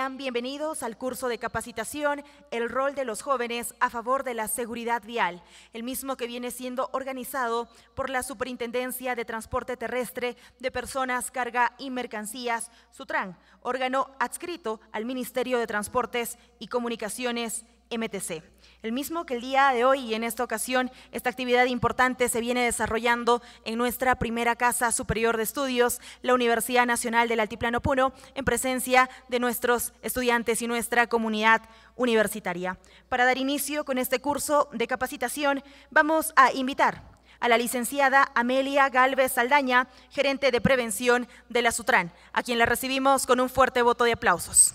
Sean bienvenidos al curso de capacitación El rol de los jóvenes a favor de la seguridad vial, el mismo que viene siendo organizado por la Superintendencia de Transporte Terrestre de Personas, Carga y Mercancías, SUTRAN, órgano adscrito al Ministerio de Transportes y Comunicaciones MTC. El mismo que el día de hoy y en esta ocasión, esta actividad importante se viene desarrollando en nuestra primera casa superior de estudios, la Universidad Nacional del Altiplano Puno, en presencia de nuestros estudiantes y nuestra comunidad universitaria. Para dar inicio con este curso de capacitación, vamos a invitar a la licenciada Amelia Galvez Saldaña, gerente de prevención de la Sutran, a quien la recibimos con un fuerte voto de aplausos.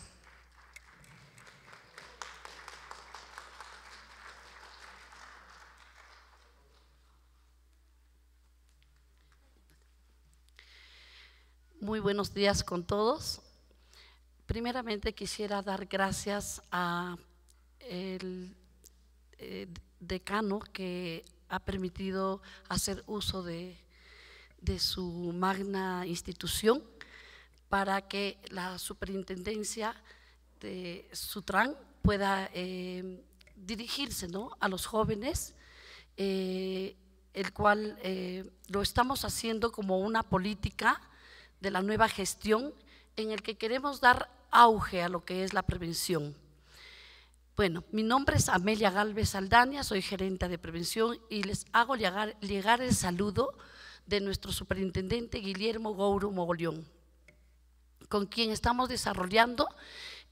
Muy buenos días con todos. Primeramente quisiera dar gracias a eh, decano que ha permitido hacer uso de, su magna institución para que la superintendencia de Sutran pueda eh, dirigirse ¿no? a los jóvenes, eh, el cual lo estamos haciendo como una política de la nueva gestión en el que queremos dar auge a lo que es la prevención. Bueno, mi nombre es Amelia Galvez Aldaña, soy gerente de prevención y les hago llegar, el saludo de nuestro superintendente Guillermo Gouro Mogollón, con quien estamos desarrollando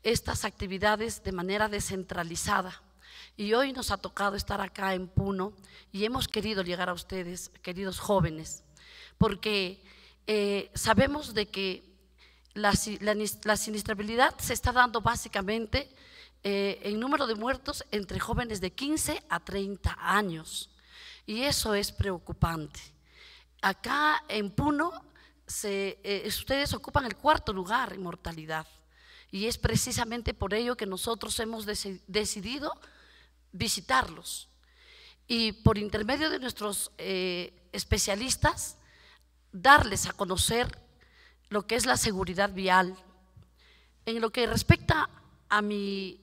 estas actividades de manera descentralizada. Y hoy nos ha tocado estar acá en Puno y hemos querido llegar a ustedes, queridos jóvenes, porque eh, sabemos de que la, la, la, siniestrabilidad se está dando básicamente eh, en número de muertos entre jóvenes de 15 a 30 años. Y eso es preocupante. Acá en Puno, se, eh, ustedes ocupan el cuarto lugar en mortalidad. Y es precisamente por ello que nosotros hemos decidido visitarlos. Y por intermedio de nuestros especialistas, darles a conocer lo que es la seguridad vial. En lo que respecta a mi,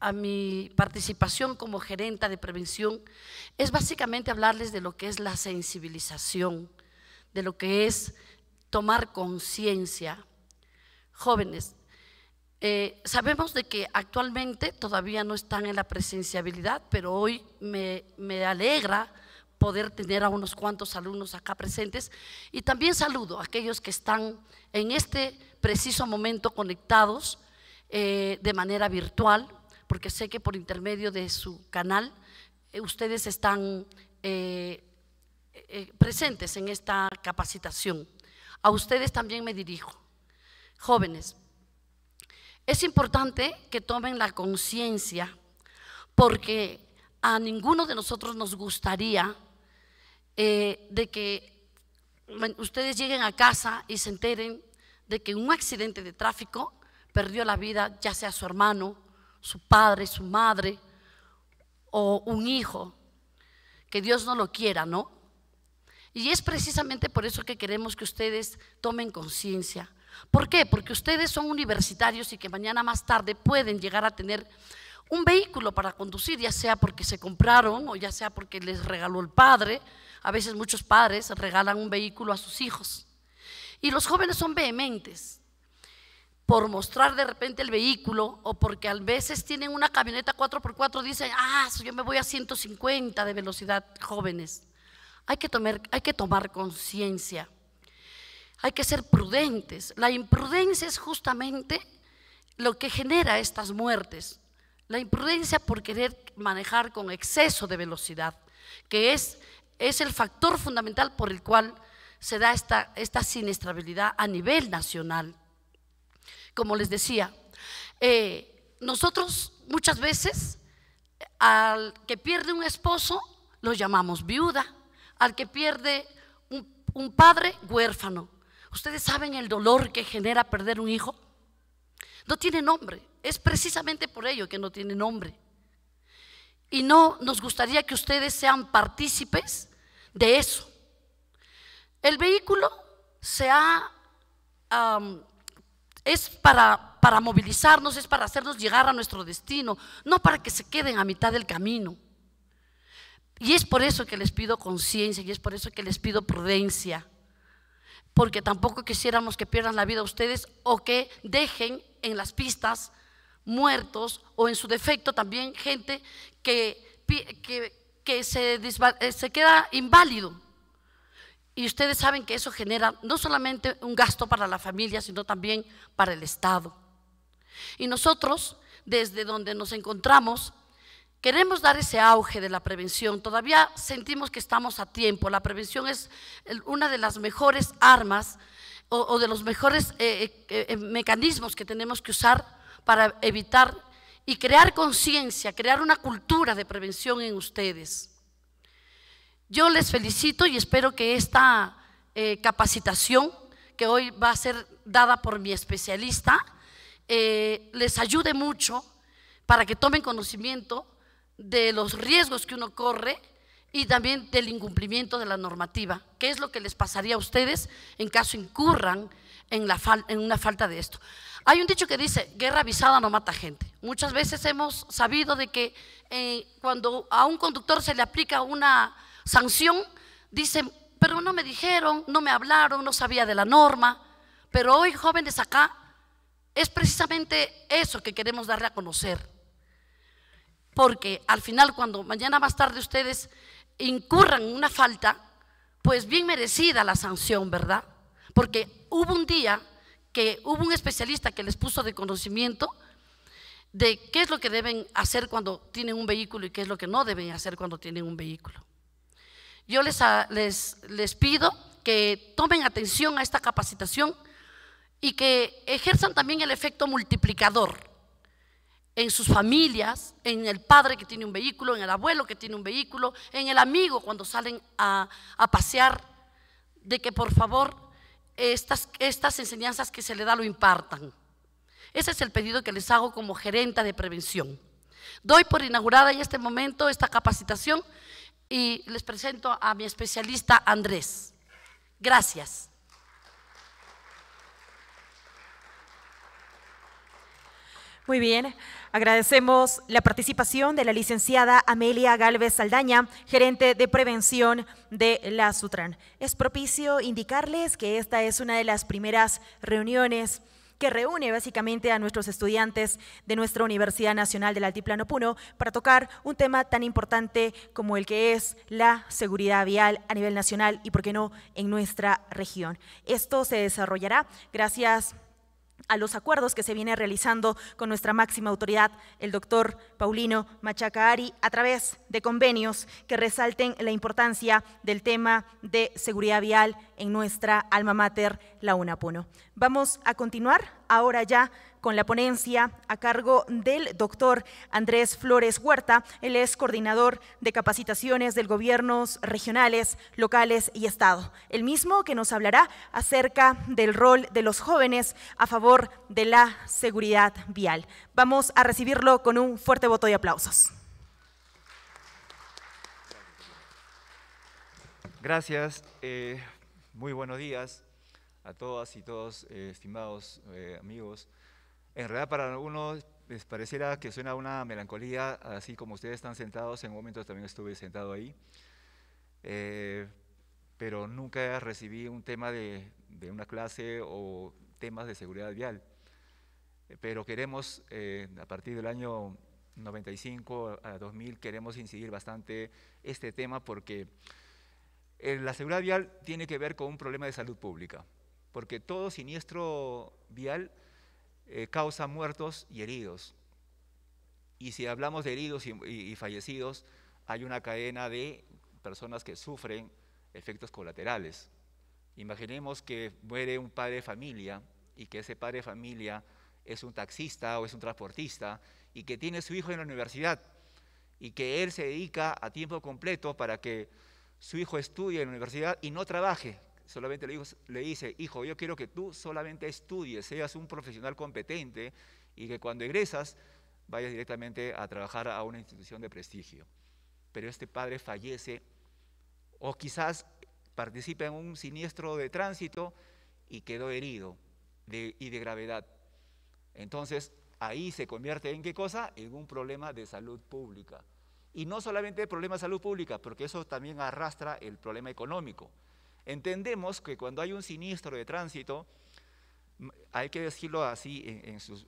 a mi participación como gerenta de prevención, es básicamente hablarles de lo que es la sensibilización, de lo que es tomar conciencia. Jóvenes, eh, sabemos de que actualmente todavía no están en la presenciabilidad, pero hoy me, me alegra poder tener a unos cuantos alumnos acá presentes. Y también saludo a aquellos que están en este preciso momento conectados eh, de manera virtual, porque sé que por intermedio de su canal eh, ustedes están eh, presentes en esta capacitación. A ustedes también me dirijo. Jóvenes, es importante que tomen la conciencia porque a ninguno de nosotros nos gustaría eh, de que ustedes lleguen a casa y se enteren de que un accidente de tráfico perdió la vida ya sea su hermano, su padre, su madre o un hijo. Que Dios no lo quiera, ¿no? Y es precisamente por eso que queremos que ustedes tomen conciencia. ¿Por qué? Porque ustedes son universitarios y que mañana más tarde pueden llegar a tener un vehículo para conducir, ya sea porque se compraron o ya sea porque les regaló el padre, a veces muchos padres regalan un vehículo a sus hijos. Y los jóvenes son vehementes por mostrar de repente el vehículo o porque a veces tienen una camioneta 4x4, dicen, ah, yo me voy a 150 de velocidad, jóvenes. Hay que tomar, hay que tomar conciencia. Hay que ser prudentes. La imprudencia es justamente lo que genera estas muertes. La imprudencia por querer manejar con exceso de velocidad, que es es el factor fundamental por el cual se da esta, esta a nivel nacional. Como les decía, eh, nosotros muchas veces al que pierde un esposo lo llamamos viuda, al que pierde un padre huérfano. ¿Ustedes saben el dolor que genera perder un hijo? No tiene nombre. Es precisamente por ello que no tiene nombre. Y no nos gustaría que ustedes sean partícipes de eso. El vehículo se ha, es para, para movilizarnos, es para hacernos llegar a nuestro destino, no para que se queden a mitad del camino. Y es por eso que les pido conciencia y es por eso que les pido prudencia, porque tampoco quisiéramos que pierdan la vida ustedes o que dejen en las pistas muertos o en su defecto también gente que, que, que se, eh, se queda inválido. Y ustedes saben que eso genera no solamente un gasto para la familia, sino también para el Estado. Y nosotros, desde donde nos encontramos, queremos dar ese auge de la prevención. Todavía sentimos que estamos a tiempo. La prevención es una de las mejores armas o, de los mejores eh, eh, mecanismos que tenemos que usar para evitar y crear conciencia, crear una cultura de prevención en ustedes. Yo les felicito y espero que esta eh, capacitación que hoy va a ser dada por mi especialista eh, les ayude mucho para que tomen conocimiento de los riesgos que uno corre y también del incumplimiento de la normativa. ¿Qué es lo que les pasaría a ustedes en caso incurran en, la en una falta de esto. Hay un dicho que dice, guerra avisada no mata gente. Muchas veces hemos sabido de que eh, cuando a un conductor se le aplica una sanción, dicen, pero no me dijeron, no me hablaron, no sabía de la norma. Pero hoy, jóvenes, acá es precisamente eso que queremos darle a conocer. Porque al final, cuando mañana más tarde ustedes incurran una falta, pues bien merecida la sanción, ¿verdad? Porque hubo un día que hubo un especialista que les puso de conocimiento de qué es lo que deben hacer cuando tienen un vehículo y qué es lo que no deben hacer cuando tienen un vehículo. Yo les, les, les pido que tomen atención a esta capacitación y que ejerzan también el efecto multiplicador en sus familias, en el padre que tiene un vehículo, en el abuelo que tiene un vehículo, en el amigo cuando salen a, a pasear, de que por favor estas, enseñanzas que se le da lo impartan. Ese es el pedido que les hago como gerenta de prevención. Doy por inaugurada en este momento esta capacitación y les presento a mi especialista Andrés. Gracias. Muy bien. Agradecemos la participación de la licenciada Amelia Galvez Saldaña, gerente de prevención de la Sutran. Es propicio indicarles que esta es una de las primeras reuniones que reúne básicamente a nuestros estudiantes de nuestra Universidad Nacional del Altiplano Puno para tocar un tema tan importante como el que es la seguridad vial a nivel nacional y, por qué no, en nuestra región. Esto se desarrollará gracias a a los acuerdos que se viene realizando con nuestra máxima autoridad, el doctor Paulino Machacaari, a través de convenios que resalten la importancia del tema de seguridad vial en nuestra alma mater, la UNAPUNO. Vamos a continuar ahora ya con la ponencia a cargo del doctor Andrés Flores Huerta. Él es coordinador de capacitaciones del gobiernos regionales, locales y Estado. El mismo que nos hablará acerca del rol de los jóvenes a favor de la seguridad vial. Vamos a recibirlo con un fuerte voto de aplausos. Gracias, eh, muy buenos días a todas y todos, eh, estimados eh, amigos. En realidad para algunos les pareciera que suena una melancolía, así como ustedes están sentados, en un momento también estuve sentado ahí, pero nunca recibí un tema de, de, una clase o temas de seguridad vial. Pero queremos, a partir del año 95 a 2000, queremos incidir bastante este tema porque eh, la seguridad vial tiene que ver con un problema de salud pública, porque todo siniestro vial eh, causa muertos y heridos. Y si hablamos de heridos y, fallecidos, hay una cadena de personas que sufren efectos colaterales. Imaginemos que muere un padre de familia y que ese padre de familia es un taxista o es un transportista y que tiene su hijo en la universidad y que él se dedica a tiempo completo para que su hijo estudia en la universidad y no trabaje. Solamente le, dice, hijo, yo quiero que tú solamente estudies, seas un profesional competente y que cuando egresas vayas directamente a trabajar a una institución de prestigio. Pero este padre fallece o quizás participa en un siniestro de tránsito y quedó herido y de gravedad. Entonces, ahí se convierte en qué cosa? En un problema de salud pública. Y no solamente el problema de salud pública, porque eso también arrastra el problema económico. Entendemos que cuando hay un siniestro de tránsito, hay que decirlo así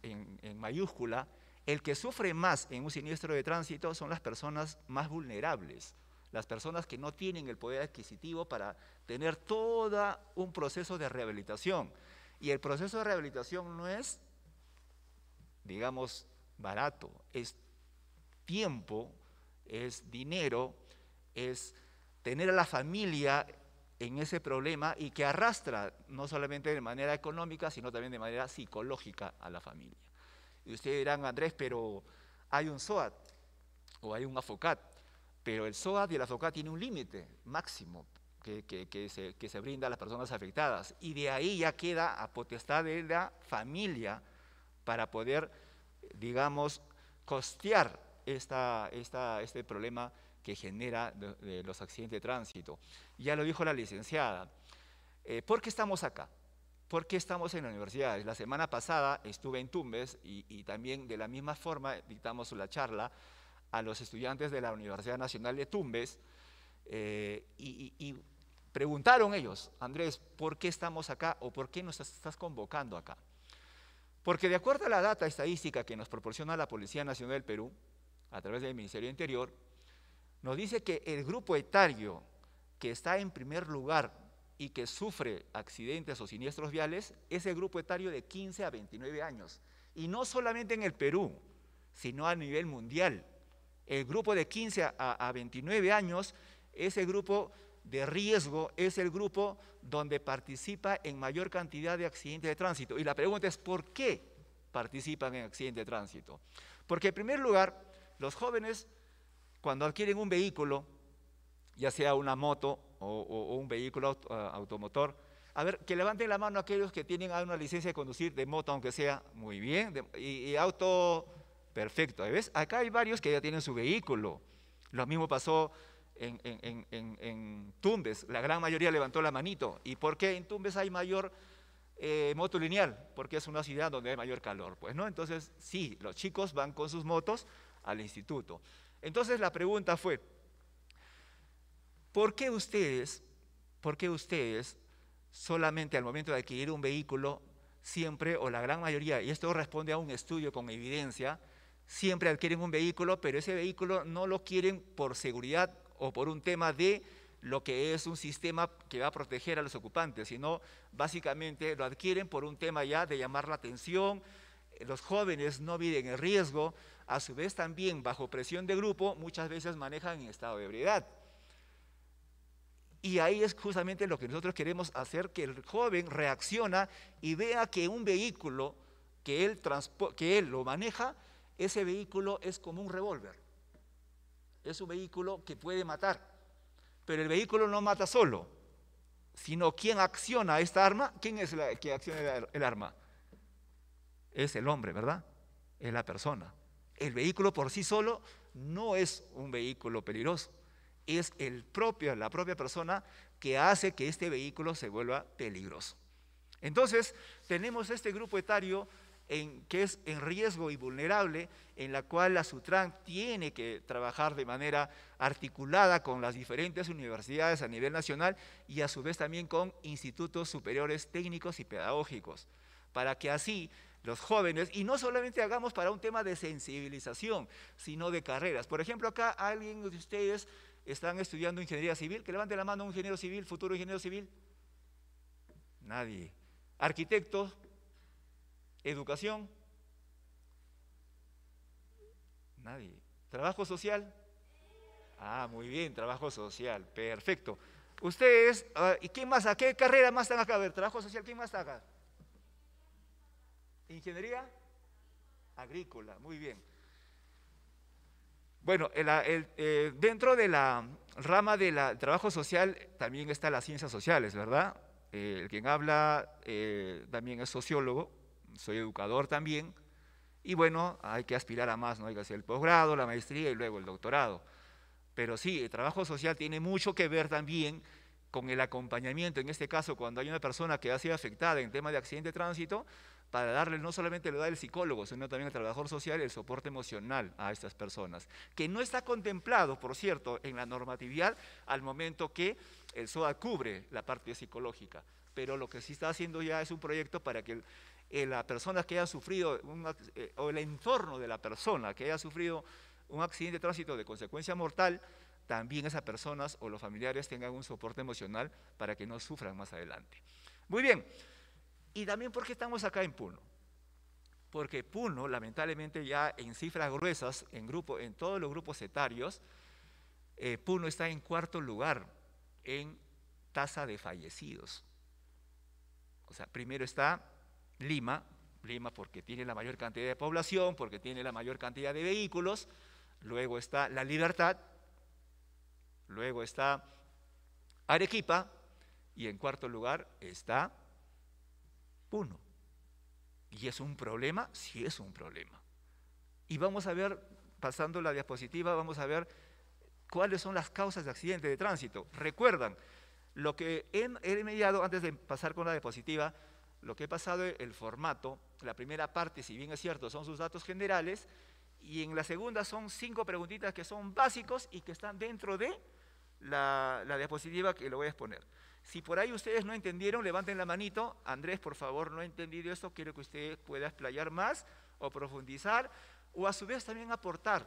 en, mayúscula, el que sufre más en un siniestro de tránsito son las personas más vulnerables, las personas que no tienen el poder adquisitivo para tener todo un proceso de rehabilitación. Y el proceso de rehabilitación no es, digamos, barato, es tiempo, es dinero, es tener a la familia en ese problema y que arrastra no solamente de manera económica, sino también de manera psicológica a la familia. Y ustedes dirán, Andrés, pero hay un SOAT o hay un AFOCAT, pero el SOAT y el AFOCAT tienen un límite máximo que, que, se, que, se, brinda a las personas afectadas y de ahí ya queda a potestad de la familia para poder, digamos, costear esta, este problema que genera de, los accidentes de tránsito. Ya lo dijo la licenciada. Eh, ¿Por qué estamos acá? ¿Por qué estamos en la universidad? La semana pasada estuve en Tumbes y, también de la misma forma dictamos la charla a los estudiantes de la Universidad Nacional de Tumbes eh, y, preguntaron ellos, Andrés, ¿por qué estamos acá o por qué nos estás convocando acá? Porque de acuerdo a la data estadística que nos proporciona la Policía Nacional del Perú, a través del Ministerio Interior, nos dice que el grupo etario que está en primer lugar y que sufre accidentes o siniestros viales es el grupo etario de 15 a 29 años. Y no solamente en el Perú, sino a nivel mundial. El grupo de 15 a, 29 años es el grupo de riesgo, es el grupo donde participa en mayor cantidad de accidentes de tránsito. Y la pregunta es, ¿por qué participan en accidentes de tránsito? Porque en primer lugar, los jóvenes cuando adquieren un vehículo, ya sea una moto o, un vehículo eh, automotor, a ver, que levanten la mano aquellos que tienen una licencia de conducir de moto, aunque sea muy bien, y, auto perfecto. ¿eh? ¿Ves? Acá hay varios que ya tienen su vehículo. Lo mismo pasó en, Tumbes. La gran mayoría levantó la manito. ¿Y por qué en Tumbes hay mayor eh, moto lineal? Porque es una ciudad donde hay mayor calor. Pues no, entonces sí, los chicos van con sus motos al instituto. Entonces la pregunta fue, ¿por qué ustedes, por qué ustedes solamente al momento de adquirir un vehículo, siempre o la gran mayoría, y esto responde a un estudio con evidencia, siempre adquieren un vehículo, pero ese vehículo no lo quieren por seguridad o por un tema de lo que es un sistema que va a proteger a los ocupantes, sino básicamente lo adquieren por un tema ya de llamar la atención, los jóvenes no viven el riesgo, a su vez también bajo presión de grupo, muchas veces manejan en estado de ebriedad. Y ahí es justamente lo que nosotros queremos hacer, que el joven reacciona y vea que un vehículo que él, que él lo maneja, ese vehículo es como un revólver. Es un vehículo que puede matar. Pero el vehículo no mata solo, sino quien acciona esta arma, ¿quién es el que acciona el arma? Es el hombre, ¿verdad? Es la persona. El vehículo por sí solo no es un vehículo peligroso, es el propio, la propia persona que hace que este vehículo se vuelva peligroso. Entonces, tenemos este grupo etario que es en riesgo y vulnerable, en la cual la SUTRAN tiene que trabajar de manera articulada con las diferentes universidades a nivel nacional y a su vez también con institutos superiores técnicos y pedagógicos, para que así los jóvenes, y no solamente hagamos para un tema de sensibilización, sino de carreras. Por ejemplo, acá alguien de ustedes están estudiando ingeniería civil, que levante la mano un ingeniero civil, futuro ingeniero civil. Nadie. ¿Arquitecto? educación. Nadie. Trabajo social. Ah, muy bien, trabajo social, perfecto. Ustedes, ah, ¿y quién más? ¿A qué carrera más están acá? A ver, trabajo social, ¿quién más está acá? Ingeniería agrícola, muy bien. Bueno, eh, dentro de la rama del trabajo social también están las ciencias sociales, ¿verdad? Eh, el quien habla eh, también es sociólogo, soy educador también, y bueno, hay que aspirar a más, ¿no? Hay que hacer el posgrado, la maestría y luego el doctorado. Pero sí, el trabajo social tiene mucho que ver también con el acompañamiento, en este caso cuando hay una persona que ha sido afectada en tema de accidente de tránsito, para darle no solamente le da el psicólogo, sino también el trabajador social el soporte emocional a estas personas, que no está contemplado, por cierto, en la normatividad al momento que el SOA cubre la parte psicológica. Pero lo que sí está haciendo ya es un proyecto para que eh, la persona que haya sufrido, eh, o el entorno de la persona que haya sufrido un accidente de tránsito de consecuencia mortal, también esas personas o los familiares tengan un soporte emocional para que no sufran más adelante. Muy bien. Y también porque estamos acá en Puno. Porque Puno, lamentablemente ya en cifras gruesas, en, grupo, en todos los grupos etarios, eh, Puno está en cuarto lugar en tasa de fallecidos. O sea, primero está Lima, Lima porque tiene la mayor cantidad de población, porque tiene la mayor cantidad de vehículos, luego está La Libertad, luego está Arequipa y en cuarto lugar está uno. Y es un problema, sí es un problema. Y vamos a ver, pasando la diapositiva, vamos a ver cuáles son las causas de accidentes de tránsito. Recuerdan, lo que he, mediado antes de pasar con la diapositiva, lo que he pasado es el formato, la primera parte, si bien es cierto, son sus datos generales, y en la segunda son cinco preguntitas que son básicos y que están dentro de la, la diapositiva que lo voy a exponer. Si por ahí ustedes no entendieron, levanten la manito. Andrés, por favor, no he entendido esto, quiero que usted pueda explayar más o profundizar, o a su vez también aportar,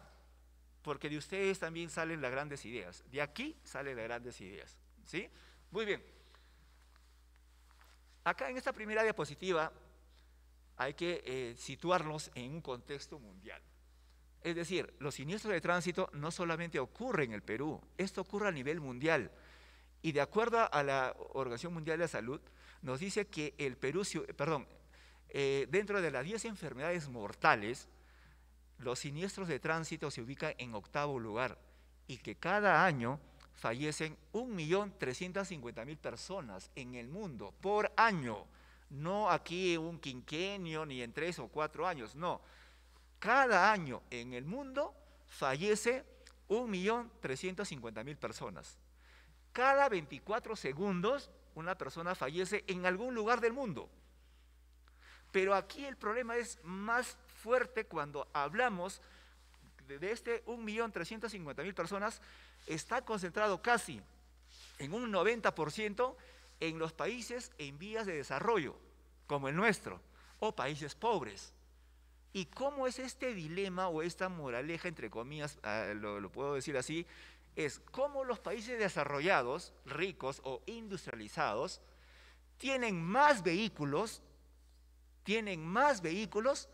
porque de ustedes también salen las grandes ideas. De aquí salen las grandes ideas. ¿Sí? Muy bien. Acá en esta primera diapositiva hay que eh, situarnos en un contexto mundial. Es decir, los siniestros de tránsito no solamente ocurren en el Perú, esto ocurre a nivel mundial. Y de acuerdo a la Organización Mundial de la Salud, nos dice que el Perú, perdón, eh, dentro de las 10 enfermedades mortales, los siniestros de tránsito se ubican en octavo lugar y que cada año fallecen 1.350.000 personas en el mundo por año. No aquí en un quinquenio ni en tres o cuatro años, no. Cada año en el mundo fallece 1.350.000 personas cada 24 segundos una persona fallece en algún lugar del mundo. Pero aquí el problema es más fuerte cuando hablamos de este 1.350.000 personas, está concentrado casi en un 90% en los países en vías de desarrollo, como el nuestro, o países pobres. ¿Y cómo es este dilema o esta moraleja, entre comillas, ah, lo, puedo decir así, es cómo los países desarrollados, ricos o industrializados, tienen más vehículos, tienen más vehículos,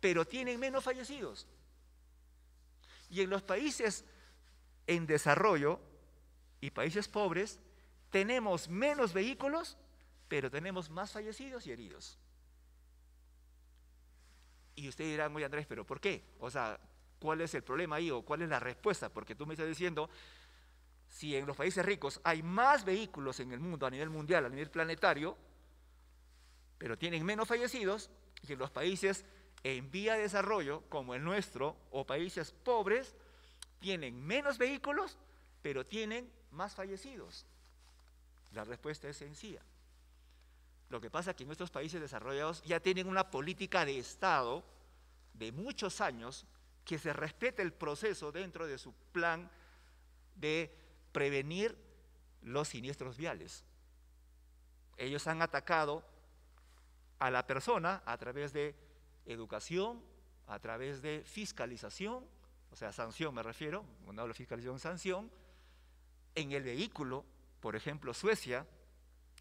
pero tienen menos fallecidos. Y en los países en desarrollo y países pobres, tenemos menos vehículos, pero tenemos más fallecidos y heridos. Y ustedes dirán, muy Andrés, pero ¿por qué? O sea, cuál es el problema ahí o cuál es la respuesta, porque tú me estás diciendo, si en los países ricos hay más vehículos en el mundo a nivel mundial, a nivel planetario, pero tienen menos fallecidos, y en los países en vía de desarrollo, como el nuestro, o países pobres, tienen menos vehículos, pero tienen más fallecidos. La respuesta es sencilla. Lo que pasa es que en nuestros países desarrollados ya tienen una política de Estado de muchos años que se respete el proceso dentro de su plan de prevenir los siniestros viales. Ellos han atacado a la persona a través de educación, a través de fiscalización, o sea, sanción me refiero, cuando hablo de fiscalización, sanción, en el vehículo, por ejemplo, Suecia.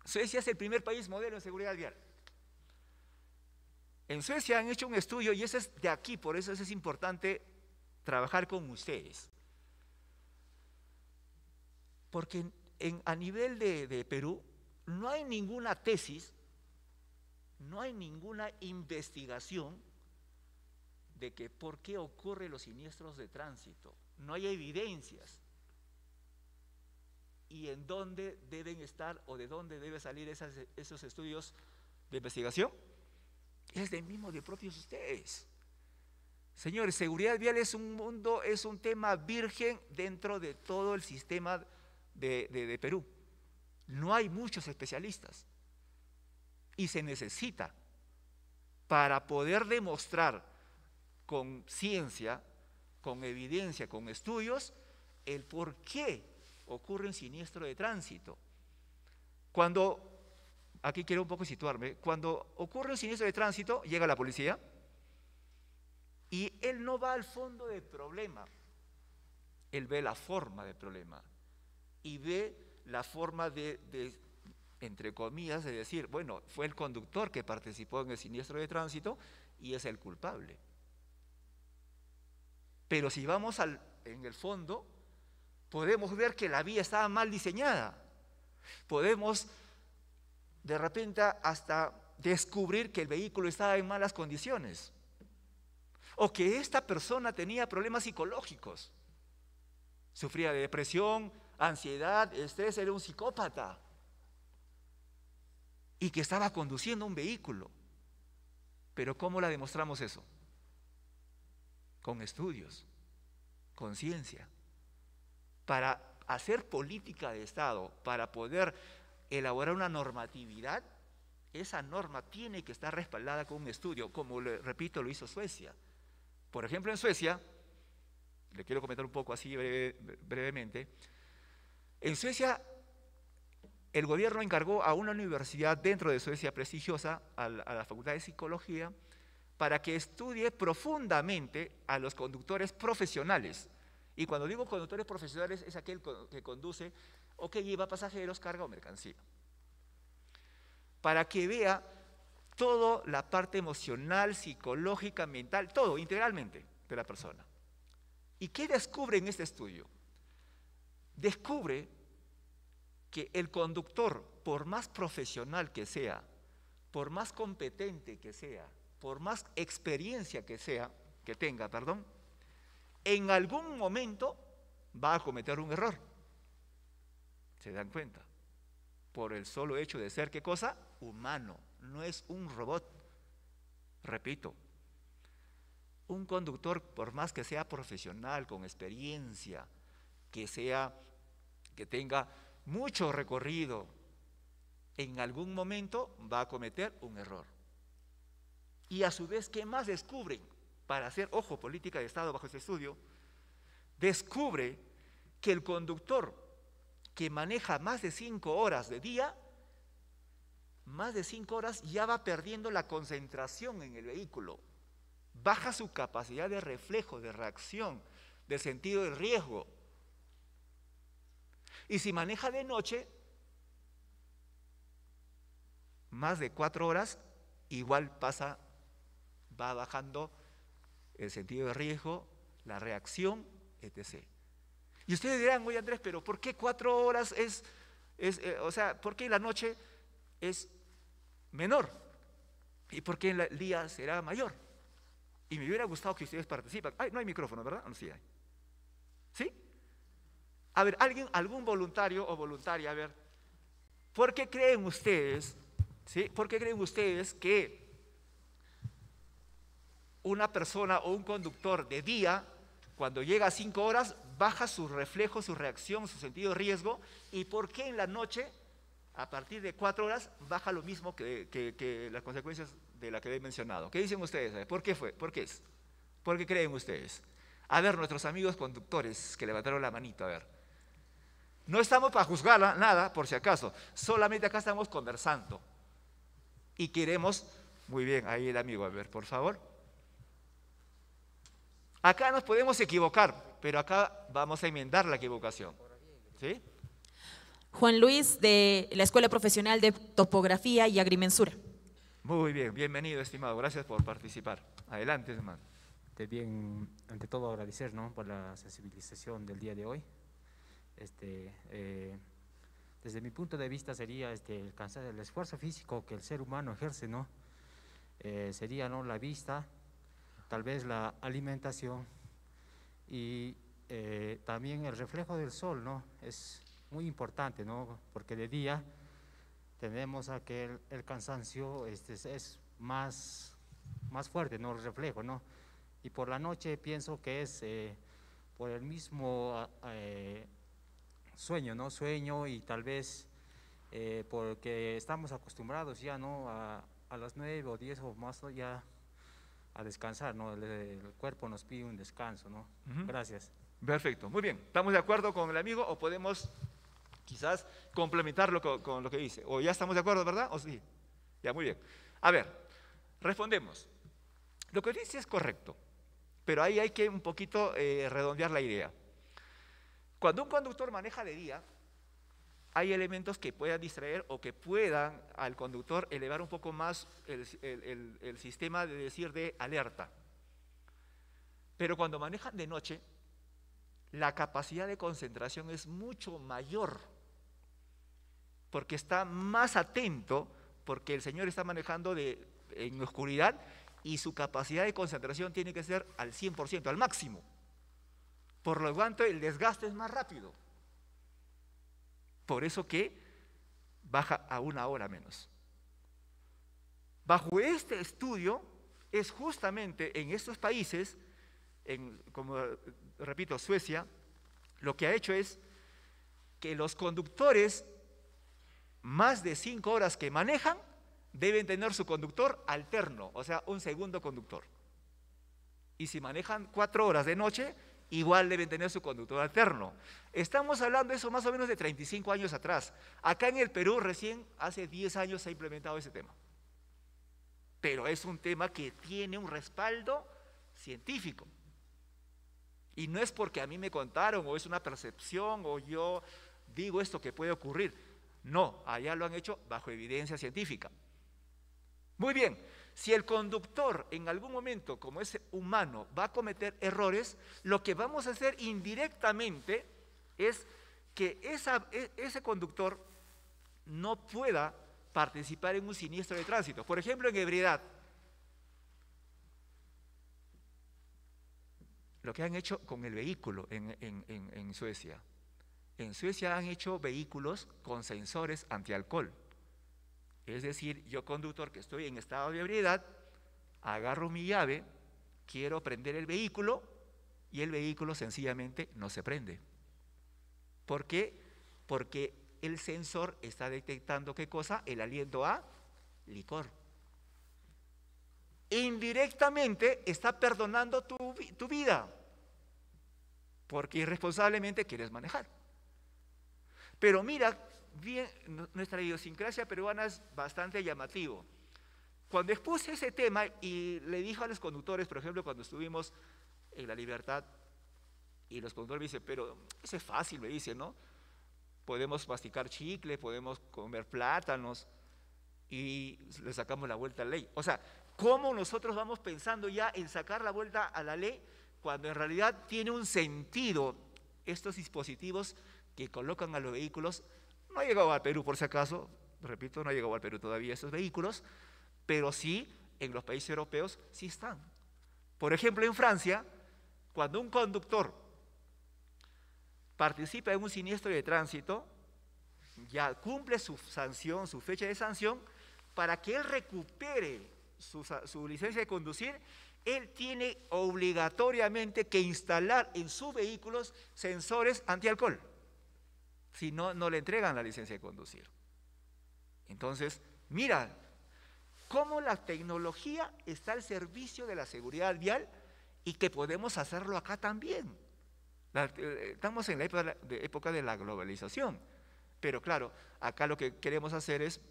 Suecia es el primer país modelo en seguridad vial. En Suecia han hecho un estudio y ese es de aquí, por eso es importante trabajar con ustedes. Porque a nivel de, Perú no hay ninguna tesis, no hay ninguna investigación de que por qué ocurren los siniestros de tránsito. No hay evidencias. Y en dónde deben estar o de dónde deben salir esos estudios de investigación es de mismo de propios ustedes. Señores, seguridad vial es un mundo, es un tema virgen dentro de todo el sistema de, Perú. No hay muchos especialistas y se necesita para poder demostrar con ciencia, con evidencia, con estudios, el por qué ocurre un siniestro de tránsito. Cuando aquí quiero un poco situarme, cuando ocurre un siniestro de tránsito, llega la policía y él no va al fondo del problema, él ve la forma del problema y ve la forma de, entre comillas, de decir, bueno, fue el conductor que participó en el siniestro de tránsito y es el culpable. Pero si vamos al, en el fondo, podemos ver que la vía estaba mal diseñada. Podemos de repente hasta descubrir que el vehículo estaba en malas condiciones o que esta persona tenía problemas psicológicos. Sufría de depresión, ansiedad, estrés, era un psicópata y que estaba conduciendo un vehículo. Pero ¿cómo la demostramos eso? Con estudios, con ciencia. Para hacer política de Estado, para poder elaborar una normatividad, esa norma tiene que estar respaldada con un estudio, como repito, lo hizo Suecia. Por ejemplo, en Suecia, le quiero comentar un poco así brevemente, en Suecia el gobierno encargó a una universidad dentro de Suecia prestigiosa, a la Facultad de Psicología, para que estudie profundamente a los conductores profesionales y cuando digo conductores profesionales es aquel que conduce o que lleva pasajeros, carga o mercancía. Para que vea toda la parte emocional, psicológica, mental, todo integralmente de la persona. ¿Y qué descubre en este estudio? Descubre que el conductor, por más profesional que sea, por más competente que sea, por más experiencia que sea, que tenga, perdón, en algún momento va a cometer un error. ¿Se dan cuenta? Por el solo hecho de ser qué cosa? Humano, no es un robot. Repito, un conductor, por más que sea profesional, con experiencia, que sea, que tenga mucho recorrido, en algún momento va a cometer un error. Y a su vez, ¿qué más descubren? para hacer, ojo, política de Estado bajo ese estudio, descubre que el conductor que maneja más de cinco horas de día, más de cinco horas ya va perdiendo la concentración en el vehículo, baja su capacidad de reflejo, de reacción, de sentido de riesgo. Y si maneja de noche, más de cuatro horas, igual pasa, va bajando el sentido de riesgo, la reacción, etc. Y ustedes dirán, oye Andrés, pero ¿por qué cuatro horas es, eh, o sea, por qué la noche es menor? ¿Y por qué el día será mayor? Y me hubiera gustado que ustedes participan. Ay, no hay micrófono, ¿verdad? No, ah, sí hay. ¿Sí? A ver, alguien, algún voluntario o voluntaria, a ver, ¿por qué creen ustedes, sí? ¿Por qué creen ustedes que una persona o un conductor de día, cuando llega a cinco horas, baja su reflejo, su reacción, su sentido de riesgo, y por qué en la noche, a partir de cuatro horas, baja lo mismo que, las consecuencias de la que he mencionado. ¿Qué dicen ustedes? ¿Por qué fue? ¿Por qué es? ¿Por qué creen ustedes? A ver, nuestros amigos conductores que levantaron la manita, a ver. No estamos para juzgar nada, por si acaso. Solamente acá estamos conversando. Y queremos, muy bien, ahí el amigo, a ver, por favor. Acá nos podemos equivocar, pero acá vamos a enmendar la equivocación. Juan Luis, de la Escuela Profesional de Topografía y Agrimensura. Muy bien, bienvenido, estimado. Gracias por participar. Adelante, hermano. bien, ante todo agradecer por la sensibilización del día de hoy. Este, eh, desde mi punto de vista sería este, el, el esfuerzo físico que el ser humano ejerce, ¿no? Eh, sería ¿no? la vista, tal vez la alimentación y eh, también el reflejo del sol, ¿no? Es muy importante, ¿no? Porque de día tenemos aquel el cansancio este, es más, más fuerte, ¿no? El reflejo, ¿no? Y por la noche pienso que es eh, por el mismo ah, eh, sueño, ¿no? Sueño y tal vez porque estamos acostumbrados ya, ¿no? A, a las nueve o diez o más ya a descansar, ¿no? El, cuerpo nos pide un descanso, ¿no? Gracias. Perfecto, muy bien. ¿Estamos de acuerdo con el amigo o podemos quizás complementarlo con, lo que dice? ¿O ya estamos de acuerdo, verdad? ¿O sí? Ya, muy bien. A ver, respondemos. Lo que dice es correcto, pero ahí hay que un poquito eh, redondear la idea. Cuando un conductor maneja de día, hay elementos que puedan distraer o que puedan al conductor elevar un poco más el, sistema de decir de alerta. Pero cuando manejan de noche, la capacidad de concentración es mucho mayor, porque está más atento, porque el Señor está manejando de, en oscuridad y su capacidad de concentración tiene que ser al 100%, al máximo. Por lo tanto, el desgaste es más rápido por eso que baja a una hora menos. Bajo este estudio es justamente en estos países, como repito, Suecia, lo que ha hecho es que los conductores más de cinco horas que manejan deben tener su conductor alterno, o sea, un segundo conductor. Y si manejan cuatro horas de noche, igual deben tener su conductor alterno. Estamos hablando de eso más o menos de 35 años atrás. Acá en el Perú recién hace 10 años se ha implementado ese tema. Pero es un tema que tiene un respaldo científico. Y no es porque a mí me contaron o es una percepción o yo digo esto que puede ocurrir. No, allá lo han hecho bajo evidencia científica. Muy bien, si el conductor en algún momento, como es humano, va a cometer errores, lo que vamos a hacer indirectamente es que e, ese conductor no pueda participar en un siniestro de tránsito. Por ejemplo, en ebriedad. Lo que han hecho con el vehículo en, en Suecia. En Suecia han hecho vehículos con sensores antialcohol. Es decir, yo conductor que estoy en estado de ebriedad, agarro mi llave, quiero prender el vehículo y el vehículo sencillamente no se prende. ¿Por qué? Porque el sensor está detectando qué cosa? El aliento a licor. Indirectamente está perdonando tu, tu vida porque irresponsablemente quieres manejar. Pero mira bien, nuestra idiosincrasia peruana es bastante llamativo. Cuando expuse ese tema y le dije a los conductores, por ejemplo, cuando estuvimos en La Libertad, y los conductores me dicen, pero eso es fácil, me dicen, ¿no? Podemos masticar chicle, podemos comer plátanos, y le sacamos la vuelta a la ley. O sea, ¿cómo nosotros vamos pensando ya en sacar la vuelta a la ley cuando en realidad tiene un sentido estos dispositivos que colocan a los vehículos no ha llegado al Perú por si acaso, repito, no ha llegado al Perú todavía esos vehículos, pero sí en los países europeos sí están. Por ejemplo, en Francia, cuando un conductor participa en un siniestro de tránsito, ya cumple su sanción, su fecha de sanción, para que él recupere su, su, licencia de conducir, él tiene obligatoriamente que instalar en sus vehículos sensores antialcohol si no, no le entregan la licencia de conducir. Entonces, mira cómo la tecnología está al servicio de la seguridad vial y que podemos hacerlo acá también. Eh, estamos en la época de, la globalización, pero claro, acá lo que queremos hacer es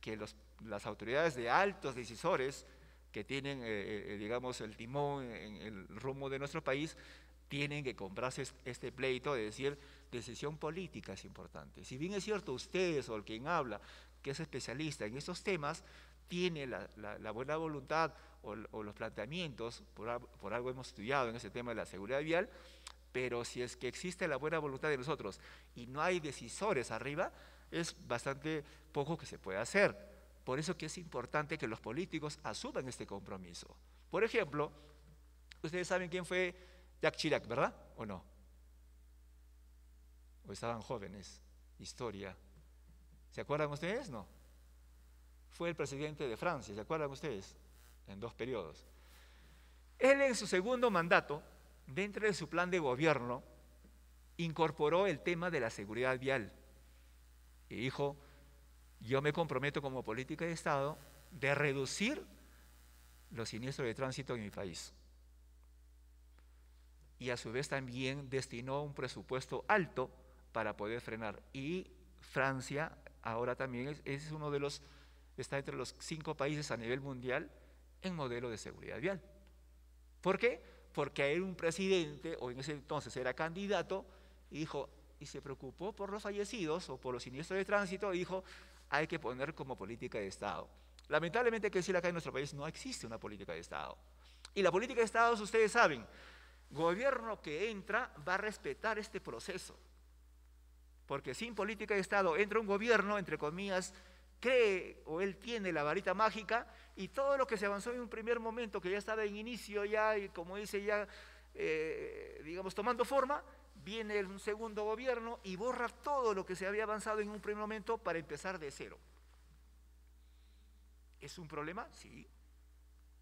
que las autoridades de altos decisores que tienen, eh, eh, digamos, el timón en el rumbo de nuestro país, tienen que comprarse este pleito de decir, decisión política es importante. Si bien es cierto, ustedes o el quien habla, que es especialista en estos temas, tiene la, buena voluntad o, los planteamientos, por, algo hemos estudiado en ese tema de la seguridad vial, pero si es que existe la buena voluntad de nosotros y no hay decisores arriba, es bastante poco que se puede hacer. Por eso que es importante que los políticos asuman este compromiso. Por ejemplo, ustedes saben quién fue jack Chirac, ¿verdad? ¿O no? o estaban jóvenes, historia. ¿Se acuerdan ustedes? No. Fue el presidente de Francia, ¿se acuerdan ustedes? En dos periodos. Él en su segundo mandato, dentro de su plan de gobierno, incorporó el tema de la seguridad vial y dijo, yo me comprometo como política de Estado de reducir los siniestros de tránsito en mi país. Y a su vez también destinó un presupuesto alto para poder frenar. Y Francia ahora también es, uno de los, está entre los cinco países a nivel mundial en modelo de seguridad vial. ¿Por qué? Porque era un presidente, o en ese entonces era candidato, y dijo, y se preocupó por los fallecidos o por los siniestros de tránsito, dijo, hay que poner como política de Estado. Lamentablemente, que decir acá en nuestro país no existe una política de Estado. Y la política de Estado, ustedes saben, gobierno que entra va a respetar este proceso. Porque sin política de Estado entra un gobierno, entre comillas, cree o él tiene la varita mágica y todo lo que se avanzó en un primer momento, que ya estaba en inicio, ya, y como dice, ya, eh, digamos, tomando forma, viene un segundo gobierno y borra todo lo que se había avanzado en un primer momento para empezar de cero. ¿Es un problema? Sí.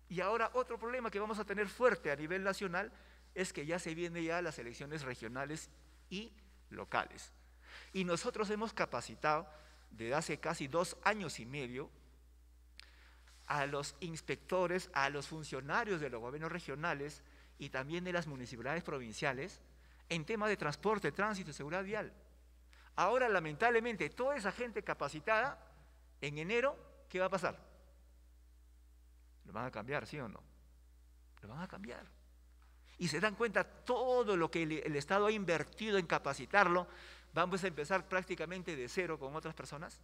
Y ahora otro problema que vamos a tener fuerte a nivel nacional es que ya se vienen ya las elecciones regionales y locales. Y nosotros hemos capacitado desde hace casi dos años y medio a los inspectores, a los funcionarios de los gobiernos regionales y también de las municipalidades provinciales en temas de transporte, tránsito y seguridad vial. Ahora, lamentablemente, toda esa gente capacitada, en enero, ¿qué va a pasar? Lo van a cambiar, ¿sí o no? Lo van a cambiar. Y se dan cuenta todo lo que el, el Estado ha invertido en capacitarlo vamos a empezar prácticamente de cero con otras personas.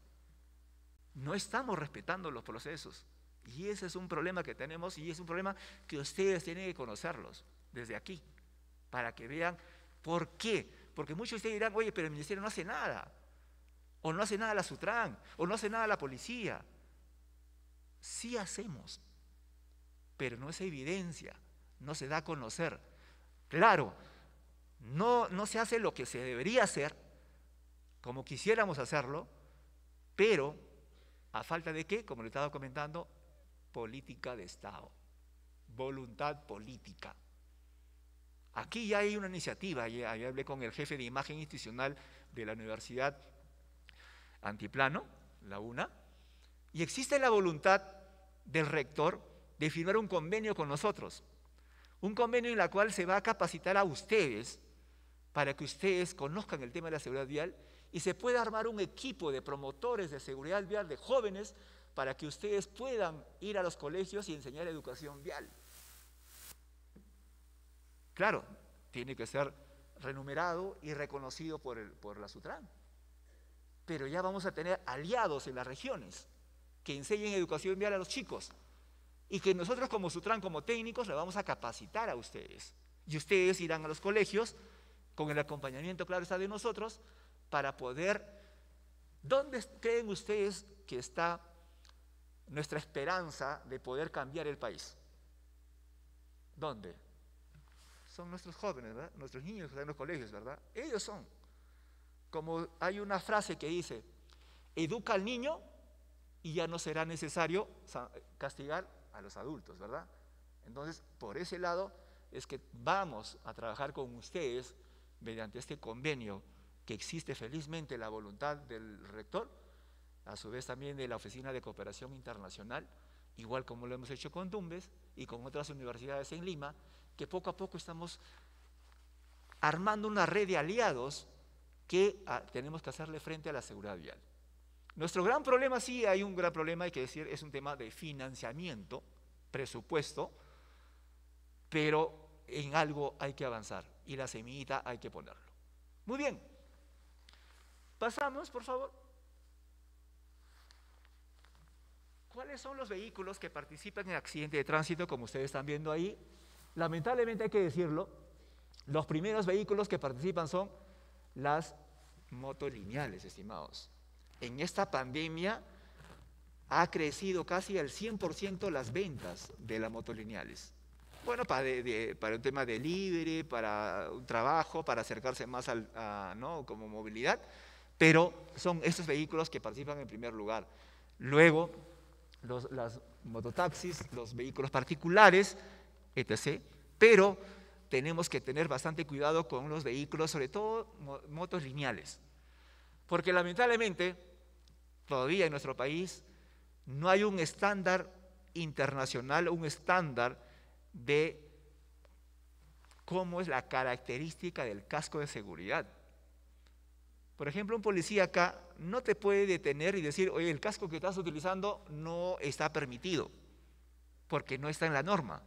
No estamos respetando los procesos. Y ese es un problema que tenemos y es un problema que ustedes tienen que conocerlos desde aquí, para que vean por qué. Porque muchos de ustedes dirán, oye, pero el ministerio no hace nada. O no hace nada la Sutran, o no hace nada la policía. Sí hacemos, pero no es evidencia, no se da a conocer. Claro, no, no se hace lo que se debería hacer, como quisiéramos hacerlo, pero a falta de qué, como le estaba comentando, política de Estado, voluntad política. Aquí ya hay una iniciativa, ya, hablé con el jefe de imagen institucional de la Universidad Antiplano, la UNA, y existe la voluntad del rector de firmar un convenio con nosotros, un convenio en el cual se va a capacitar a ustedes para que ustedes conozcan el tema de la seguridad vial y se puede armar un equipo de promotores de seguridad vial de jóvenes para que ustedes puedan ir a los colegios y enseñar educación vial. Claro, tiene que ser renumerado y reconocido por, por la SUTRAN. Pero ya vamos a tener aliados en las regiones que enseñen educación vial a los chicos y que nosotros como SUTRAN, como técnicos, le vamos a capacitar a ustedes. Y ustedes irán a los colegios con el acompañamiento, claro está, de nosotros para poder... ¿Dónde creen ustedes que está nuestra esperanza de poder cambiar el país? ¿Dónde? Son nuestros jóvenes, ¿verdad? Nuestros niños que están en los colegios, ¿verdad? Ellos son. Como hay una frase que dice, educa al niño y ya no será necesario castigar a los adultos, ¿verdad? Entonces, por ese lado es que vamos a trabajar con ustedes mediante este convenio que existe felizmente la voluntad del rector, a su vez también de la Oficina de Cooperación Internacional, igual como lo hemos hecho con Tumbes y con otras universidades en Lima, que poco a poco estamos armando una red de aliados que ah, tenemos que hacerle frente a la seguridad vial. Nuestro gran problema, sí, hay un gran problema, hay que decir, es un tema de financiamiento, presupuesto, pero en algo hay que avanzar y la semillita hay que ponerlo. Muy bien, Pasamos, por favor. ¿Cuáles son los vehículos que participan en accidente de tránsito, como ustedes están viendo ahí? Lamentablemente hay que decirlo, los primeros vehículos que participan son las motolineales, estimados. En esta pandemia ha crecido casi al 100% las ventas de las motolineales. Bueno, para, de, un tema de libre, para un trabajo, para acercarse más al, ¿no? como movilidad, pero son estos vehículos que participan en primer lugar. Luego, los las mototaxis, los vehículos particulares, etc. Pero tenemos que tener bastante cuidado con los vehículos, sobre todo motos lineales. Porque lamentablemente, todavía en nuestro país, no hay un estándar internacional, un estándar de cómo es la característica del casco de seguridad. Por ejemplo, un policía acá no te puede detener y decir, oye, el casco que estás utilizando no está permitido, porque no está en la norma.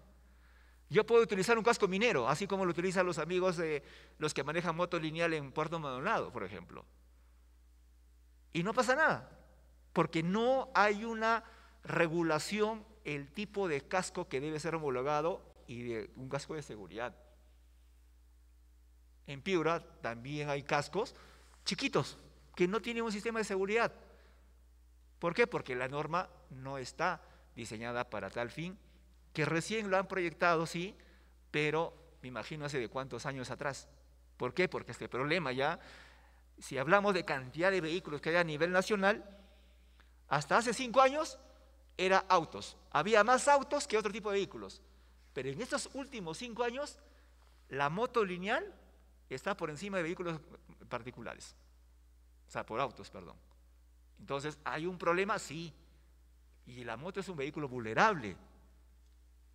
Yo puedo utilizar un casco minero, así como lo utilizan los amigos de los que manejan moto lineal en Puerto Madonado, por ejemplo. Y no pasa nada, porque no hay una regulación el tipo de casco que debe ser homologado y de un casco de seguridad. En Piura también hay cascos chiquitos, que no tienen un sistema de seguridad. ¿Por qué? Porque la norma no está diseñada para tal fin, que recién lo han proyectado, sí, pero me imagino hace de cuántos años atrás. ¿Por qué? Porque este problema ya, si hablamos de cantidad de vehículos que hay a nivel nacional, hasta hace cinco años era autos. Había más autos que otro tipo de vehículos. Pero en estos últimos cinco años, la moto lineal está por encima de vehículos particulares. O sea, por autos, perdón. Entonces, ¿hay un problema? Sí. Y la moto es un vehículo vulnerable.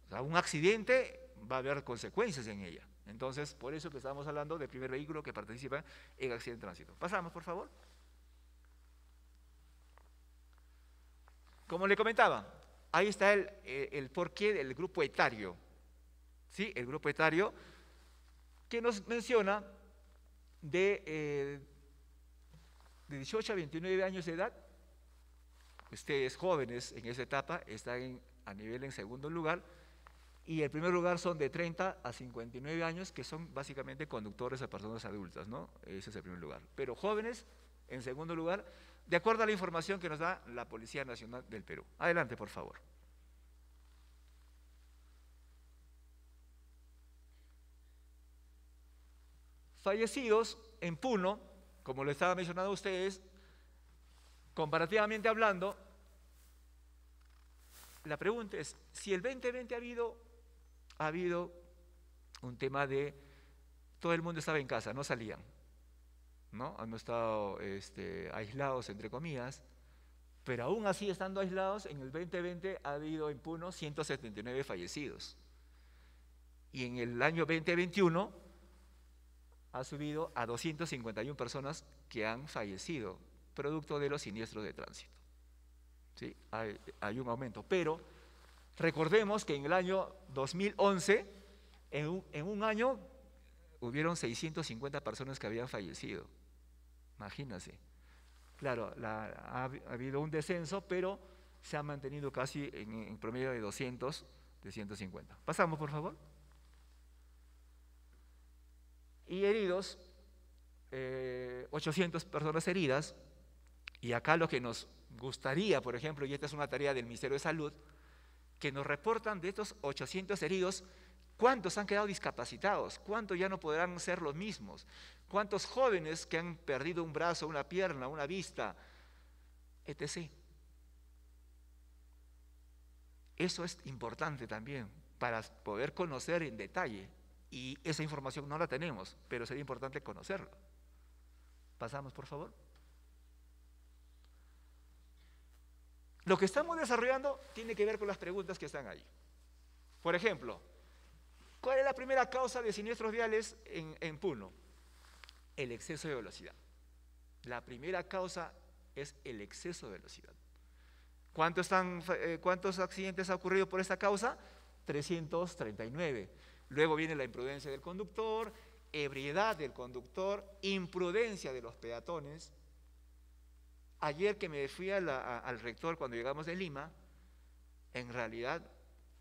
O sea, un accidente va a haber consecuencias en ella. Entonces, por eso que estamos hablando del primer vehículo que participa en accidente de tránsito. Pasamos, por favor. Como le comentaba, ahí está el, eh, el, porqué del grupo etario. ¿Sí? El grupo etario que nos menciona de, eh, de 18 a 29 años de edad, ustedes jóvenes en esa etapa están a nivel en segundo lugar, y el primer lugar son de 30 a 59 años, que son básicamente conductores a personas adultas, ¿no? Ese es el primer lugar. Pero jóvenes, en segundo lugar, de acuerdo a la información que nos da la Policía Nacional del Perú. Adelante, por favor. fallecidos en Puno, como lo estaba mencionando a ustedes, comparativamente hablando, la pregunta es, si el 2020 ha habido, ha habido un tema de, todo el mundo estaba en casa, no salían, ¿no? Han estado este, aislados, entre comillas, pero aún así estando aislados, en el 2020 ha habido en Puno 179 fallecidos. Y en el año 2021 ha subido a 251 personas que han fallecido producto de los siniestros de tránsito. ¿Sí? Hay, un aumento. Pero recordemos que en el año 2011, en un, año, hubieron 650 personas que habían fallecido. Imagínense. Claro, ha, habido un descenso, pero se ha mantenido casi en, en promedio de 200, de 150. Pasamos, por favor y heridos, 800 eh, personas heridas. Y acá lo que nos gustaría, por ejemplo, y esta es una tarea del Ministerio de Salud, que nos reportan de estos 800 heridos, cuántos han quedado discapacitados, cuántos ya no podrán ser los mismos, cuántos jóvenes que han perdido un brazo, una pierna, una vista, etc. Eso es importante también para poder conocer en detalle y esa información no la tenemos, pero sería importante conocerlo. Pasamos, por favor. Lo que estamos desarrollando tiene que ver con las preguntas que están ahí. Por ejemplo, ¿cuál es la primera causa de siniestros viales en, Puno? El exceso de velocidad. La primera causa es el exceso de velocidad. ¿Cuántos, eh, ¿Cuántos accidentes ha ocurrido por esta causa? 339. Luego viene la imprudencia del conductor, ebriedad del conductor, imprudencia de los peatones. Ayer que me fui al rector cuando llegamos de Lima, en realidad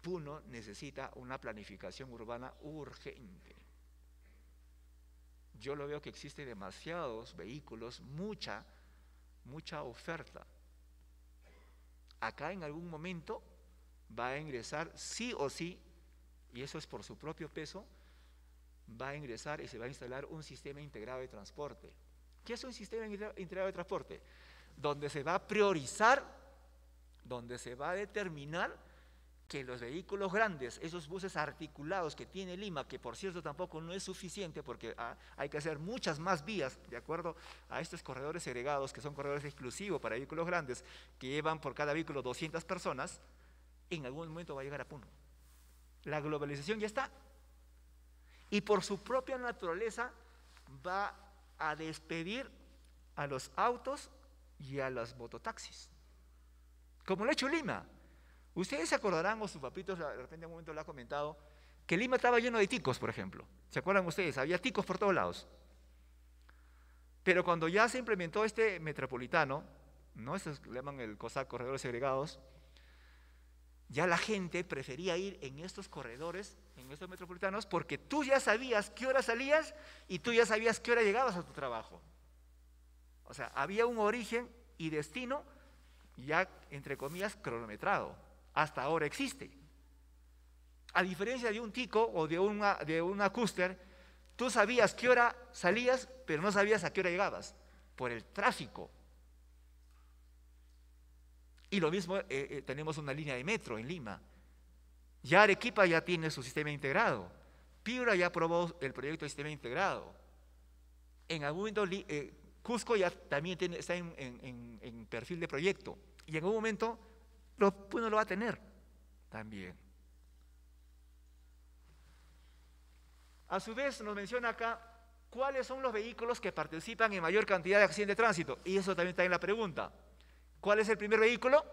Puno necesita una planificación urbana urgente. Yo lo veo que existen demasiados vehículos, mucha, mucha oferta. Acá en algún momento va a ingresar sí o sí y eso es por su propio peso, va a ingresar y se va a instalar un sistema integrado de transporte. ¿Qué es un sistema integrado de transporte? Donde se va a priorizar, donde se va a determinar que los vehículos grandes, esos buses articulados que tiene Lima, que por cierto tampoco no es suficiente porque ah, hay que hacer muchas más vías, de acuerdo a estos corredores segregados, que son corredores exclusivos para vehículos grandes, que llevan por cada vehículo 200 personas, en algún momento va a llegar a Puno. La globalización ya está. Y por su propia naturaleza va a despedir a los autos y a los mototaxis. Como lo ha hecho Lima. Ustedes se acordarán, o sus papitos de repente en un momento lo ha comentado, que Lima estaba lleno de ticos, por ejemplo. ¿Se acuerdan ustedes? Había ticos por todos lados. Pero cuando ya se implementó este metropolitano, ¿no? Eso le llaman el COSAC, corredores segregados, ya la gente prefería ir en estos corredores, en estos metropolitanos, porque tú ya sabías qué hora salías y tú ya sabías qué hora llegabas a tu trabajo. O sea, había un origen y destino ya, entre comillas, cronometrado. Hasta ahora existe. A diferencia de un tico o de una, de cúster, tú sabías qué hora salías, pero no sabías a qué hora llegabas, por el tráfico. Y lo mismo eh, eh, tenemos una línea de metro en Lima. Ya Arequipa ya tiene su sistema integrado. Piura ya aprobó el proyecto de sistema integrado. En algún momento, eh, Cusco ya también está en, perfil de proyecto. Y en algún momento lo, pues, lo va a tener también. A su vez nos menciona acá cuáles son los vehículos que participan en mayor cantidad de accidentes de tránsito. Y eso también está en la pregunta. ¿Cuál es el primer vehículo?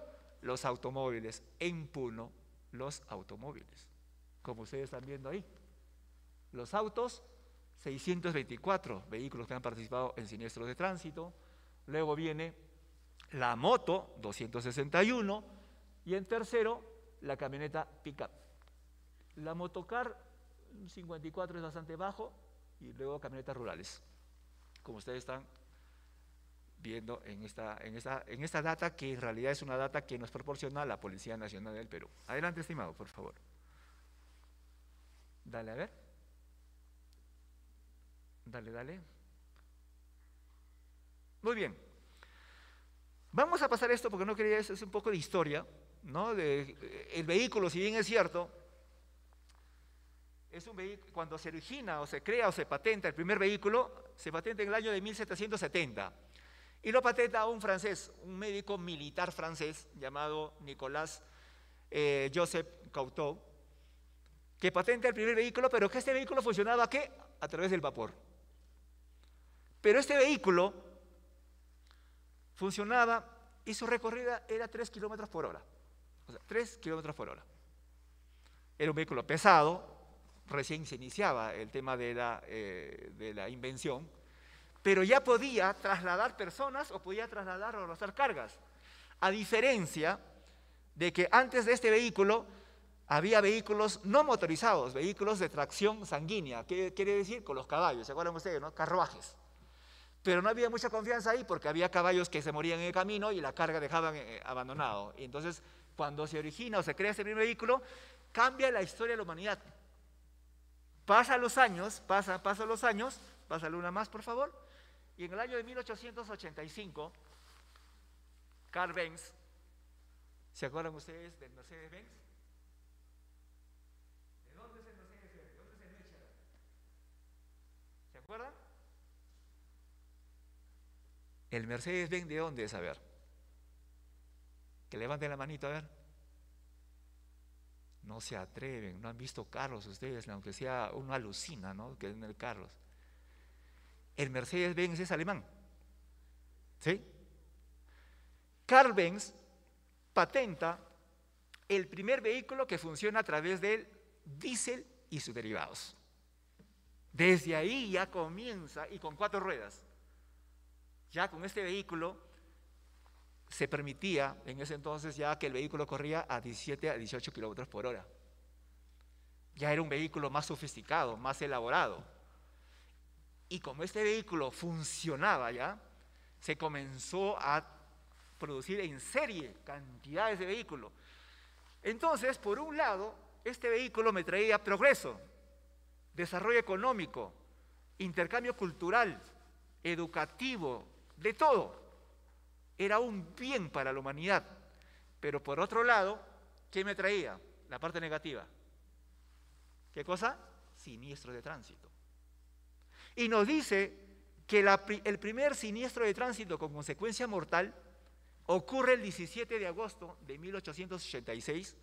Los automóviles. En Puno, los automóviles. Como ustedes están viendo ahí. Los autos, 624 vehículos que han participado en siniestros de tránsito. Luego viene la moto, 261. Y en tercero, la camioneta pickup. La motocar, 54 es bastante bajo. Y luego camionetas rurales. Como ustedes están viendo en esta, en, esta, en esta data que en realidad es una data que nos proporciona la Policía Nacional del Perú. Adelante, estimado, por favor. Dale, a ver. Dale, dale. Muy bien. Vamos a pasar esto porque no quería, es, es un poco de historia, ¿no? De, eh, el vehículo, si bien es cierto, es un vehículo, cuando se origina o se crea o se patenta el primer vehículo, se patenta en el año de 1770. Y lo patenta un francés, un médico militar francés llamado Nicolas eh, Joseph Couteau, que patenta el primer vehículo, pero que este vehículo funcionaba ¿qué? a través del vapor. Pero este vehículo funcionaba y su recorrida era 3 kilómetros por hora. O sea, 3 kilómetros por hora. Era un vehículo pesado, recién se iniciaba el tema de la, eh, de la invención, pero ya podía trasladar personas o podía trasladar o rozar cargas. A diferencia de que antes de este vehículo había vehículos no motorizados, vehículos de tracción sanguínea, ¿Qué quiere decir con los caballos, ¿se acuerdan ustedes, no? Carruajes. Pero no había mucha confianza ahí porque había caballos que se morían en el camino y la carga dejaban eh, eh, abandonado. Y entonces, cuando se origina o se crea este primer vehículo, cambia la historia de la humanidad. Pasan los años, pasa, pasan los años, pasa una más, por favor y en el año de 1885, Carl Benz, ¿se acuerdan ustedes del Mercedes Benz? ¿De dónde es el Mercedes Benz? ¿De dónde es el ¿Se acuerdan? ¿El Mercedes Benz de dónde es? A ver. Que levanten la manito, a ver. No se atreven, no han visto Carlos ustedes, aunque sea uno alucina, ¿no? Que en el Carlos. El Mercedes-Benz es alemán. ¿Sí? Carl Benz patenta el primer vehículo que funciona a través del diésel y sus derivados. Desde ahí ya comienza y con cuatro ruedas. Ya con este vehículo se permitía en ese entonces ya que el vehículo corría a 17 a 18 kilómetros por hora. Ya era un vehículo más sofisticado, más elaborado. Y como este vehículo funcionaba ya, se comenzó a producir en serie cantidades de vehículos. Entonces, por un lado, este vehículo me traía progreso, desarrollo económico, intercambio cultural, educativo, de todo. Era un bien para la humanidad. Pero por otro lado, ¿qué me traía? La parte negativa. ¿Qué cosa? Siniestros de tránsito. Y nos dice que el primer siniestro de tránsito con consecuencia mortal ocurre el 17 de agosto de 1886,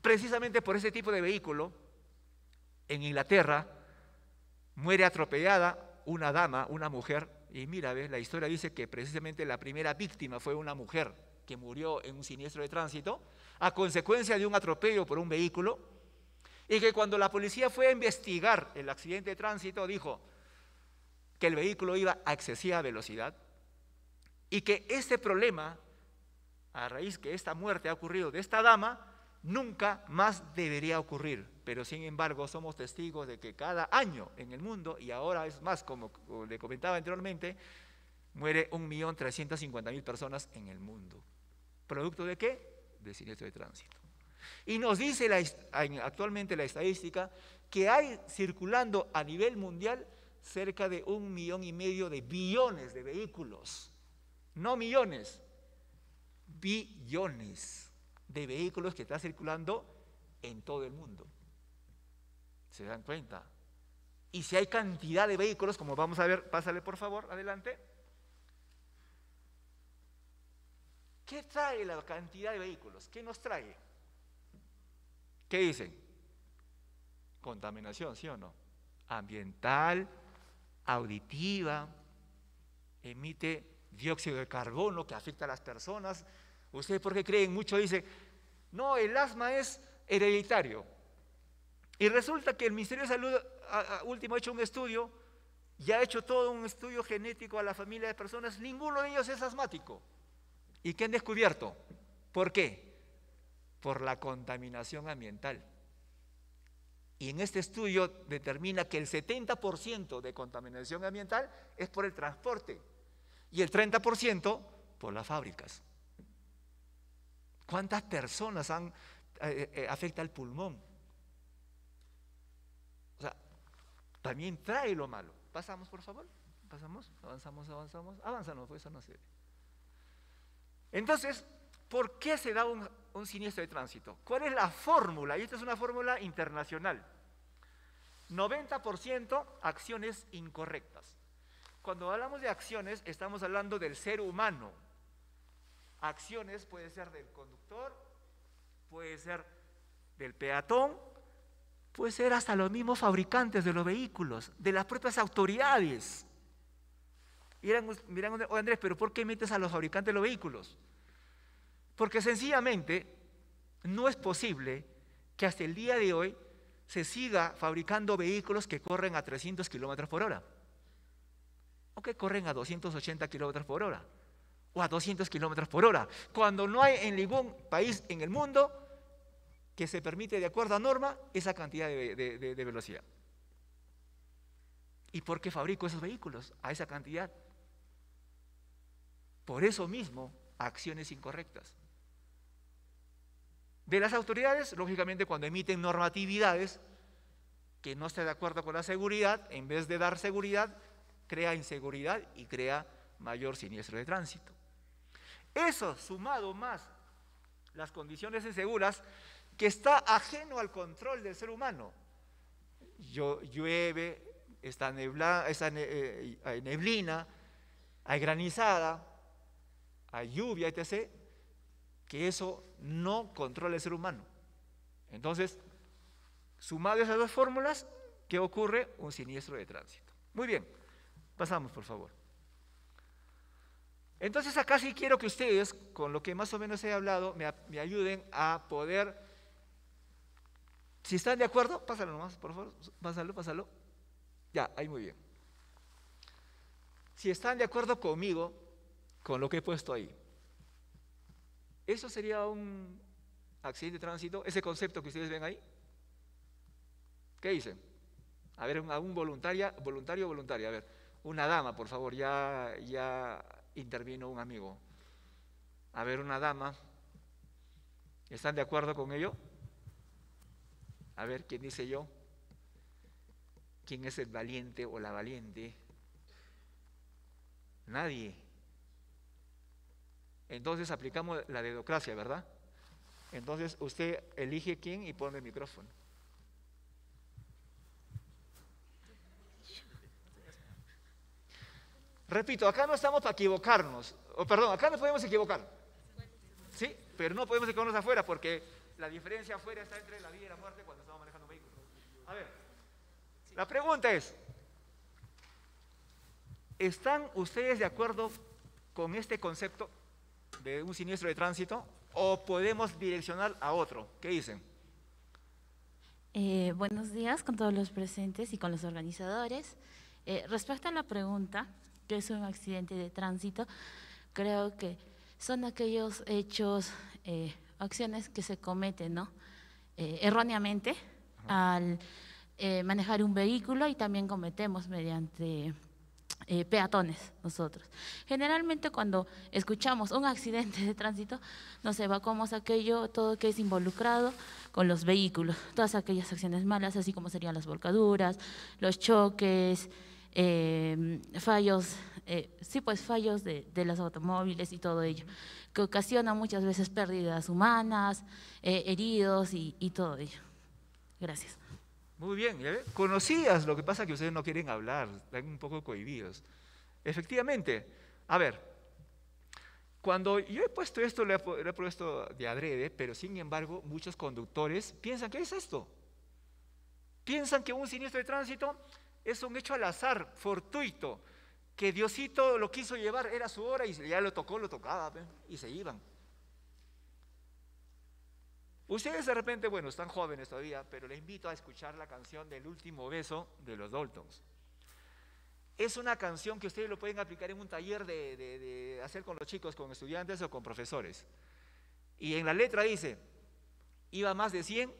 precisamente por ese tipo de vehículo. En Inglaterra muere atropellada una dama, una mujer, y mira, ¿ves? la historia dice que precisamente la primera víctima fue una mujer que murió en un siniestro de tránsito a consecuencia de un atropello por un vehículo, y que cuando la policía fue a investigar el accidente de tránsito dijo, que el vehículo iba a excesiva velocidad y que este problema, a raíz que esta muerte ha ocurrido de esta dama, nunca más debería ocurrir. Pero sin embargo somos testigos de que cada año en el mundo, y ahora es más, como le comentaba anteriormente, muere 1.350.000 personas en el mundo. ¿Producto de qué? De siniestro de tránsito. Y nos dice actualmente la estadística que hay circulando a nivel mundial cerca de un millón y medio de billones de vehículos. No millones, billones de vehículos que están circulando en todo el mundo. ¿Se dan cuenta? Y si hay cantidad de vehículos, como vamos a ver, pásale por favor, adelante. ¿Qué trae la cantidad de vehículos? ¿Qué nos trae? ¿Qué dicen? Contaminación, ¿sí o no? Ambiental, auditiva, emite dióxido de carbono que afecta a las personas. Ustedes porque creen mucho dice no, el asma es hereditario. Y resulta que el Ministerio de Salud último ha hecho un estudio, y ha hecho todo un estudio genético a la familia de personas, ninguno de ellos es asmático. ¿Y qué han descubierto? ¿Por qué? Por la contaminación ambiental. Y en este estudio determina que el 70% de contaminación ambiental es por el transporte y el 30% por las fábricas. ¿Cuántas personas eh, eh, eh, afecta el pulmón? O sea, también trae lo malo. Pasamos, por favor. Pasamos, avanzamos, avanzamos. Avanzamos, pues eso no sirve. Entonces, ¿por qué se da un un siniestro de tránsito. ¿Cuál es la fórmula? Y esta es una fórmula internacional. 90% acciones incorrectas. Cuando hablamos de acciones, estamos hablando del ser humano. Acciones puede ser del conductor, puede ser del peatón, puede ser hasta los mismos fabricantes de los vehículos, de las propias autoridades. Miran, dirán, Andrés, pero ¿por qué metes a los fabricantes de los vehículos? Porque sencillamente no es posible que hasta el día de hoy se siga fabricando vehículos que corren a 300 kilómetros por hora. O que corren a 280 kilómetros por hora. O a 200 kilómetros por hora. Cuando no hay en ningún país en el mundo que se permite, de acuerdo a norma, esa cantidad de, de velocidad. ¿Y por qué fabrico esos vehículos a esa cantidad? Por eso mismo, acciones incorrectas de las autoridades, lógicamente cuando emiten normatividades que no esté de acuerdo con la seguridad, en vez de dar seguridad, crea inseguridad y crea mayor siniestro de tránsito. Eso sumado más las condiciones inseguras que está ajeno al control del ser humano. Yo, llueve, está, nebla, eh, hay neblina, hay granizada, hay lluvia, etc que eso no controla el ser humano. Entonces, sumado a esas dos fórmulas, ¿qué ocurre? Un siniestro de tránsito. Muy bien, pasamos por favor. Entonces acá sí quiero que ustedes, con lo que más o menos he hablado, me, me ayuden a poder, si están de acuerdo, pásalo nomás, por favor, pásalo, pásalo. Ya, ahí muy bien. Si están de acuerdo conmigo, con lo que he puesto ahí, ¿Eso sería un accidente de tránsito? ¿Ese concepto que ustedes ven ahí? ¿Qué dicen? A ver, a un voluntaria, voluntario o voluntaria. A ver, una dama, por favor, ya, ya intervino un amigo. A ver, una dama. ¿Están de acuerdo con ello? A ver, ¿quién dice yo? ¿Quién es el valiente o la valiente? Nadie. Entonces aplicamos la dedocracia, ¿verdad? Entonces usted elige quién y pone el micrófono. Repito, acá no estamos para equivocarnos. O, perdón, acá nos podemos equivocar. Sí, pero no podemos equivocarnos afuera porque la diferencia afuera está entre la vida y la muerte cuando estamos manejando vehículos. A ver, la pregunta es, ¿están ustedes de acuerdo con este concepto? de un siniestro de tránsito o podemos direccionar a otro. ¿Qué dicen? Eh, buenos días con todos los presentes y con los organizadores. Eh, respecto a la pregunta, que es un accidente de tránsito, creo que son aquellos hechos, eh, acciones que se cometen ¿no? erróneamente al manejar un vehículo y también cometemos mediante eh, peatones nosotros. Generalmente cuando escuchamos un accidente de tránsito, nos evacuamos aquello, todo que es involucrado con los vehículos, todas aquellas acciones malas, así como serían las volcaduras, los choques, em, fallos, eh, sí pues fallos de, de, los automóviles y todo ello, que ocasiona muchas veces pérdidas humanas, eh, heridos y, y todo ello. Gracias. Muy bien, conocías, lo que pasa que ustedes no quieren hablar, están un poco cohibidos. Efectivamente, a ver, cuando yo he puesto esto, lo he, puesto de adrede, pero sin embargo muchos conductores piensan, que es esto? Piensan que un siniestro de tránsito es un hecho al azar, fortuito, que Diosito lo quiso llevar, era su hora y ya lo tocó, lo tocaba, y se iban. Ustedes de repente, bueno, están jóvenes todavía, pero les invito a escuchar la canción del último beso de los Daltons. Es una canción que ustedes lo pueden aplicar en un taller de, hacer con los chicos, con estudiantes o con profesores. Y en la letra dice, iba más de 100,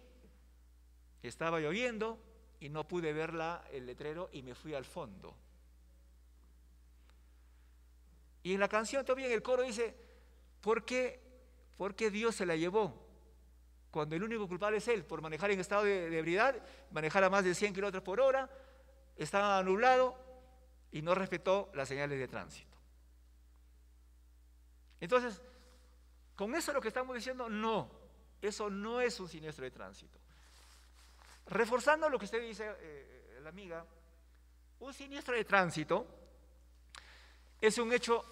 estaba lloviendo y no pude ver el letrero y me fui al fondo. Y en la canción también el coro dice, ¿por qué, ¿por qué Dios se la llevó? cuando el único culpable es él por manejar en estado de, debilidad, ebriedad, manejar a más de 100 kilómetros por hora, estaba nublado y no respetó las señales de tránsito. Entonces, ¿con eso lo que estamos diciendo? No, eso no es un siniestro de tránsito. Reforzando lo que usted dice, eh, eh, la amiga, un siniestro de tránsito es un hecho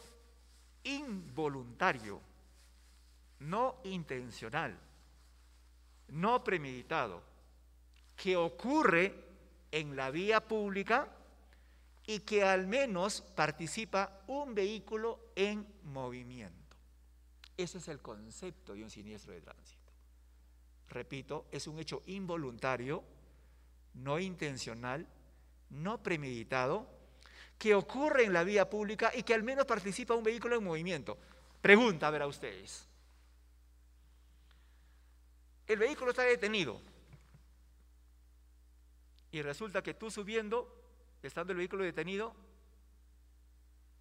involuntario, no intencional no premeditado que ocurre en la vía pública y que al menos participa un vehículo en movimiento. Ese es el concepto de un siniestro de tránsito. Repito, es un hecho involuntario, no intencional, no premeditado, que ocurre en la vía pública y que al menos participa un vehículo en movimiento. Pregunta, a ver a ustedes el vehículo está detenido. Y resulta que tú subiendo, estando el vehículo detenido,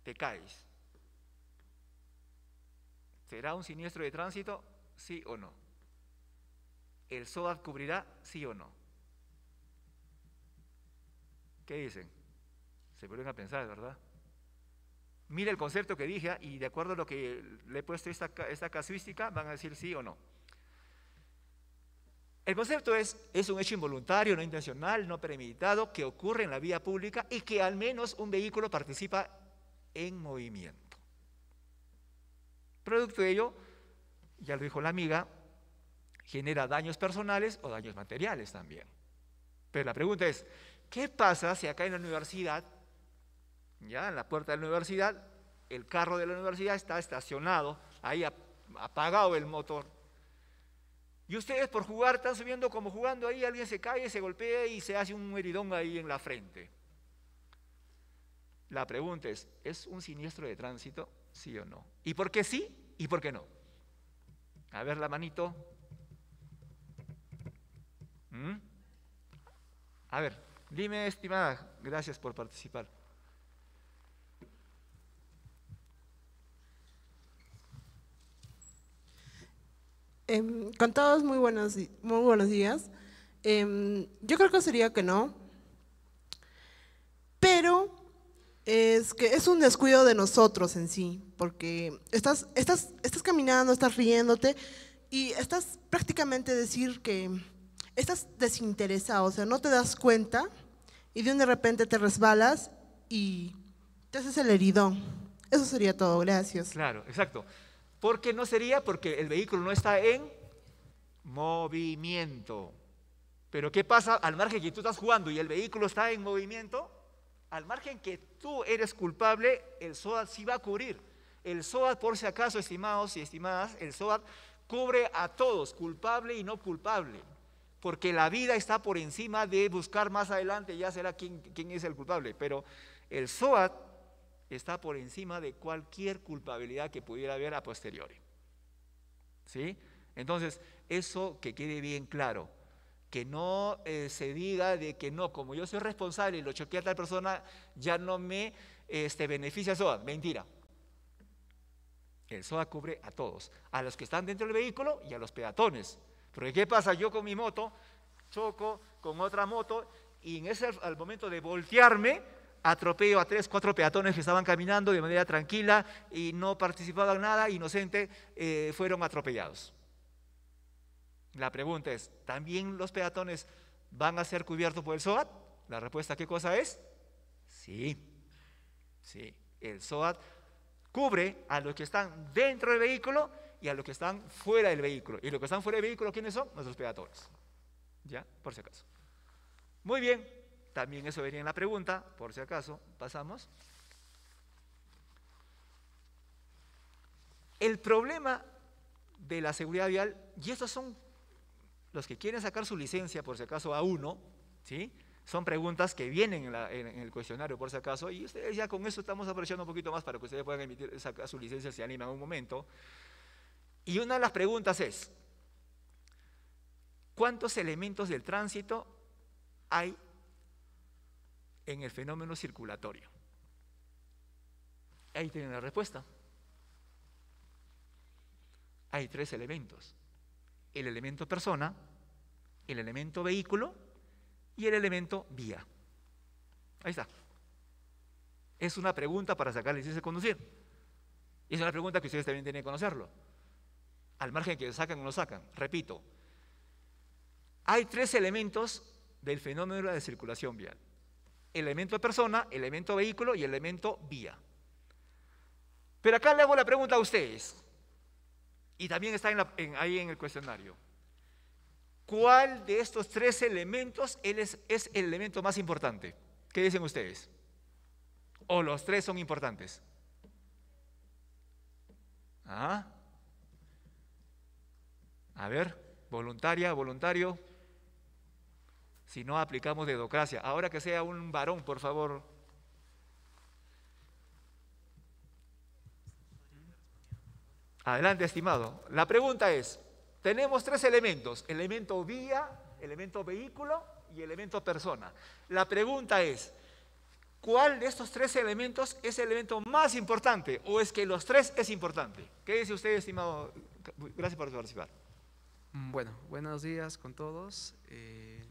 te caes. ¿Será un siniestro de tránsito? Sí o no. ¿El SOAT cubrirá? Sí o no. ¿Qué dicen? Se vuelven a pensar, ¿verdad? Mire el concepto que dije ah, y de acuerdo a lo que le he puesto esta casuística, van a decir sí o no. El concepto es, es un hecho involuntario, no intencional, no premeditado, que ocurre en la vía pública y que al menos un vehículo participa en movimiento. Producto de ello, ya lo dijo la amiga, genera daños personales o daños materiales también. Pero la pregunta es, ¿qué pasa si acá en la universidad, ya en la puerta de la universidad, el carro de la universidad está estacionado, ahí apagado el motor, y ustedes por jugar están subiendo como jugando ahí, alguien se cae, se golpea y se hace un heridón ahí en la frente. La pregunta es, ¿es un siniestro de tránsito? Sí o no. ¿Y por qué sí y por qué no? A ver la manito. ¿Mm? A ver, dime estimada, gracias por participar. Em, con todos, muy buenos, muy buenos días. Em, yo creo que sería que no, pero es que es un descuido de nosotros en sí, porque estás, estás, estás caminando, estás riéndote y estás prácticamente decir que estás desinteresado, o sea, no te das cuenta y de un de repente te resbalas y te haces el herido. Eso sería todo, gracias. Claro, exacto qué no sería porque el vehículo no está en movimiento. Pero ¿qué pasa al margen que tú estás jugando y el vehículo está en movimiento? Al margen que tú eres culpable, el SOAT sí va a cubrir. El SOAT, por si acaso, estimados y estimadas, el SOAT cubre a todos, culpable y no culpable. Porque la vida está por encima de buscar más adelante, ya será quién, quién es el culpable. Pero el SOAT está por encima de cualquier culpabilidad que pudiera haber a posteriori. ¿Sí? Entonces, eso que quede bien claro, que no eh, se diga de que no, como yo soy responsable y lo choqué a tal persona, ya no me este, beneficia SOA. Mentira. El SOA cubre a todos, a los que están dentro del vehículo y a los peatones. Porque ¿qué pasa? Yo con mi moto choco con otra moto y en ese al momento de voltearme atropello a tres, cuatro peatones que estaban caminando de manera tranquila y no participaban nada, inocente, eh, fueron atropellados. La pregunta es, ¿también los peatones van a ser cubiertos por el SOAT? La respuesta, ¿qué cosa es? Sí, sí, el SOAT cubre a los que están dentro del vehículo y a los que están fuera del vehículo. Y los que están fuera del vehículo, ¿quiénes son? Nuestros peatones. ¿Ya? Por si acaso. Muy bien, también eso venía en la pregunta, por si acaso, pasamos. El problema de la seguridad vial, y estos son los que quieren sacar su licencia, por si acaso, a uno, ¿sí? Son preguntas que vienen en, el cuestionario, por si acaso, y ustedes ya con eso estamos aprovechando un poquito más para que ustedes puedan emitir, su licencia si animan un momento. Y una de las preguntas es, ¿cuántos elementos del tránsito hay en el fenómeno circulatorio? Ahí tienen la respuesta. Hay tres elementos. El elemento persona, el elemento vehículo y el elemento vía. Ahí está. Es una pregunta para sacar licencia de conducir. Y es una pregunta que ustedes también tienen que conocerlo. Al margen que lo sacan o no sacan. Repito, hay tres elementos del fenómeno de circulación vial elemento persona, elemento vehículo y elemento vía. Pero acá le hago la pregunta a ustedes, y también está ahí en el cuestionario. ¿Cuál de estos tres elementos es, es el elemento más importante? ¿Qué dicen ustedes? ¿O los tres son importantes? ¿Ah? A ver, voluntaria, voluntario, si no aplicamos dedocracia. Ahora que sea un varón, por favor. Adelante, estimado. La pregunta es, tenemos tres elementos, elemento vía, elemento vehículo y elemento persona. La pregunta es, ¿cuál de estos tres elementos es el elemento más importante o es que los tres es importante? ¿Qué dice usted, estimado? Gracias por participar. Mm, bueno, buenos días con todos. Eh,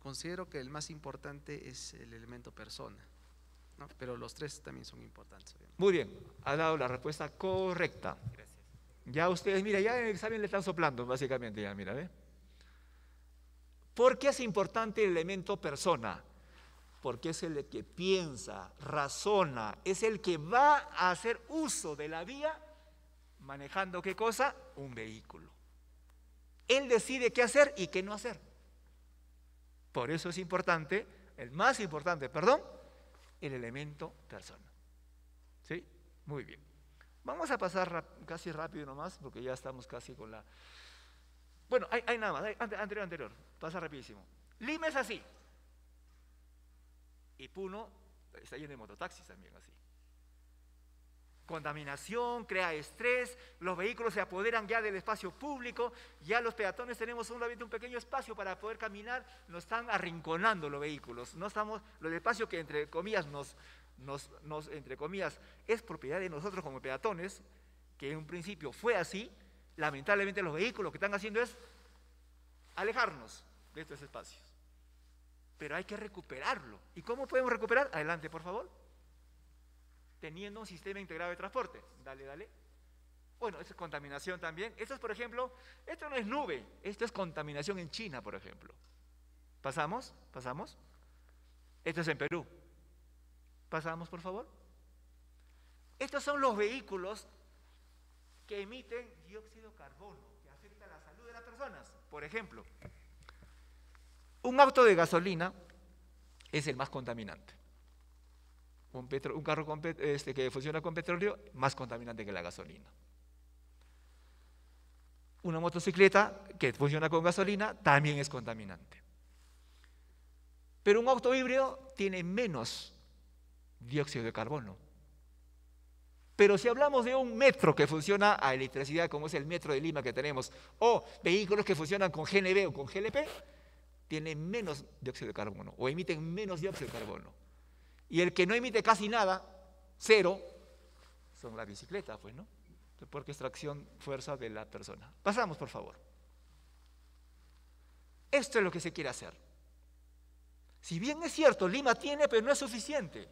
considero que el más importante es el elemento persona, pero los tres también son importantes. Muy bien, ha dado la respuesta correcta. Gracias. Ya ustedes, mira, ya en examen le están soplando, básicamente, ya, mira, ¿ve? ¿Por qué es importante el elemento persona? Porque es el que piensa, razona, es el que va a hacer uso de la vía manejando qué cosa? Un vehículo. Él decide qué hacer y qué no hacer. Por eso es importante, el más importante, perdón, el elemento persona. ¿Sí? Muy bien. Vamos a pasar casi rápido nomás, porque ya estamos casi con la... Bueno, hay, nada más, anterior, anterior, pasa rapidísimo. Lima es así. Y Puno está lleno de mototaxis también así contaminación, crea estrés, los vehículos se apoderan ya del espacio público, ya los peatones tenemos solamente un pequeño espacio para poder caminar, nos están arrinconando los vehículos, no estamos, los espacio que entre comillas nos, nos, nos entre comillas, es propiedad de nosotros como peatones, que en un principio fue así, lamentablemente los vehículos que están haciendo es alejarnos de estos espacios. Pero hay que recuperarlo. ¿Y cómo podemos recuperar? Adelante, por favor teniendo un sistema integrado de transporte. Dale, dale. Bueno, esa es contaminación también. Esto es, por ejemplo, esto no es nube, esto es contaminación en China, por ejemplo. ¿Pasamos? ¿Pasamos? Esto es en Perú. ¿Pasamos, por favor? Estos son los vehículos que emiten dióxido de carbono, que afecta la salud de las personas. Por ejemplo, un auto de gasolina es el más contaminante. Un, carro este, que funciona con petróleo más contaminante que la gasolina. Una motocicleta que funciona con gasolina también es contaminante. Pero un auto híbrido tiene menos dióxido de carbono. Pero si hablamos de un metro que funciona a electricidad, como es el metro de Lima que tenemos, o vehículos que funcionan con GNB o con GLP, tienen menos dióxido de carbono o emiten menos dióxido de carbono. Y el que no emite casi nada, cero, son la bicicleta, pues, ¿no? Porque es tracción fuerza de la persona. Pasamos, por favor. Esto es lo que se quiere hacer. Si bien es cierto, Lima tiene, pero no es suficiente.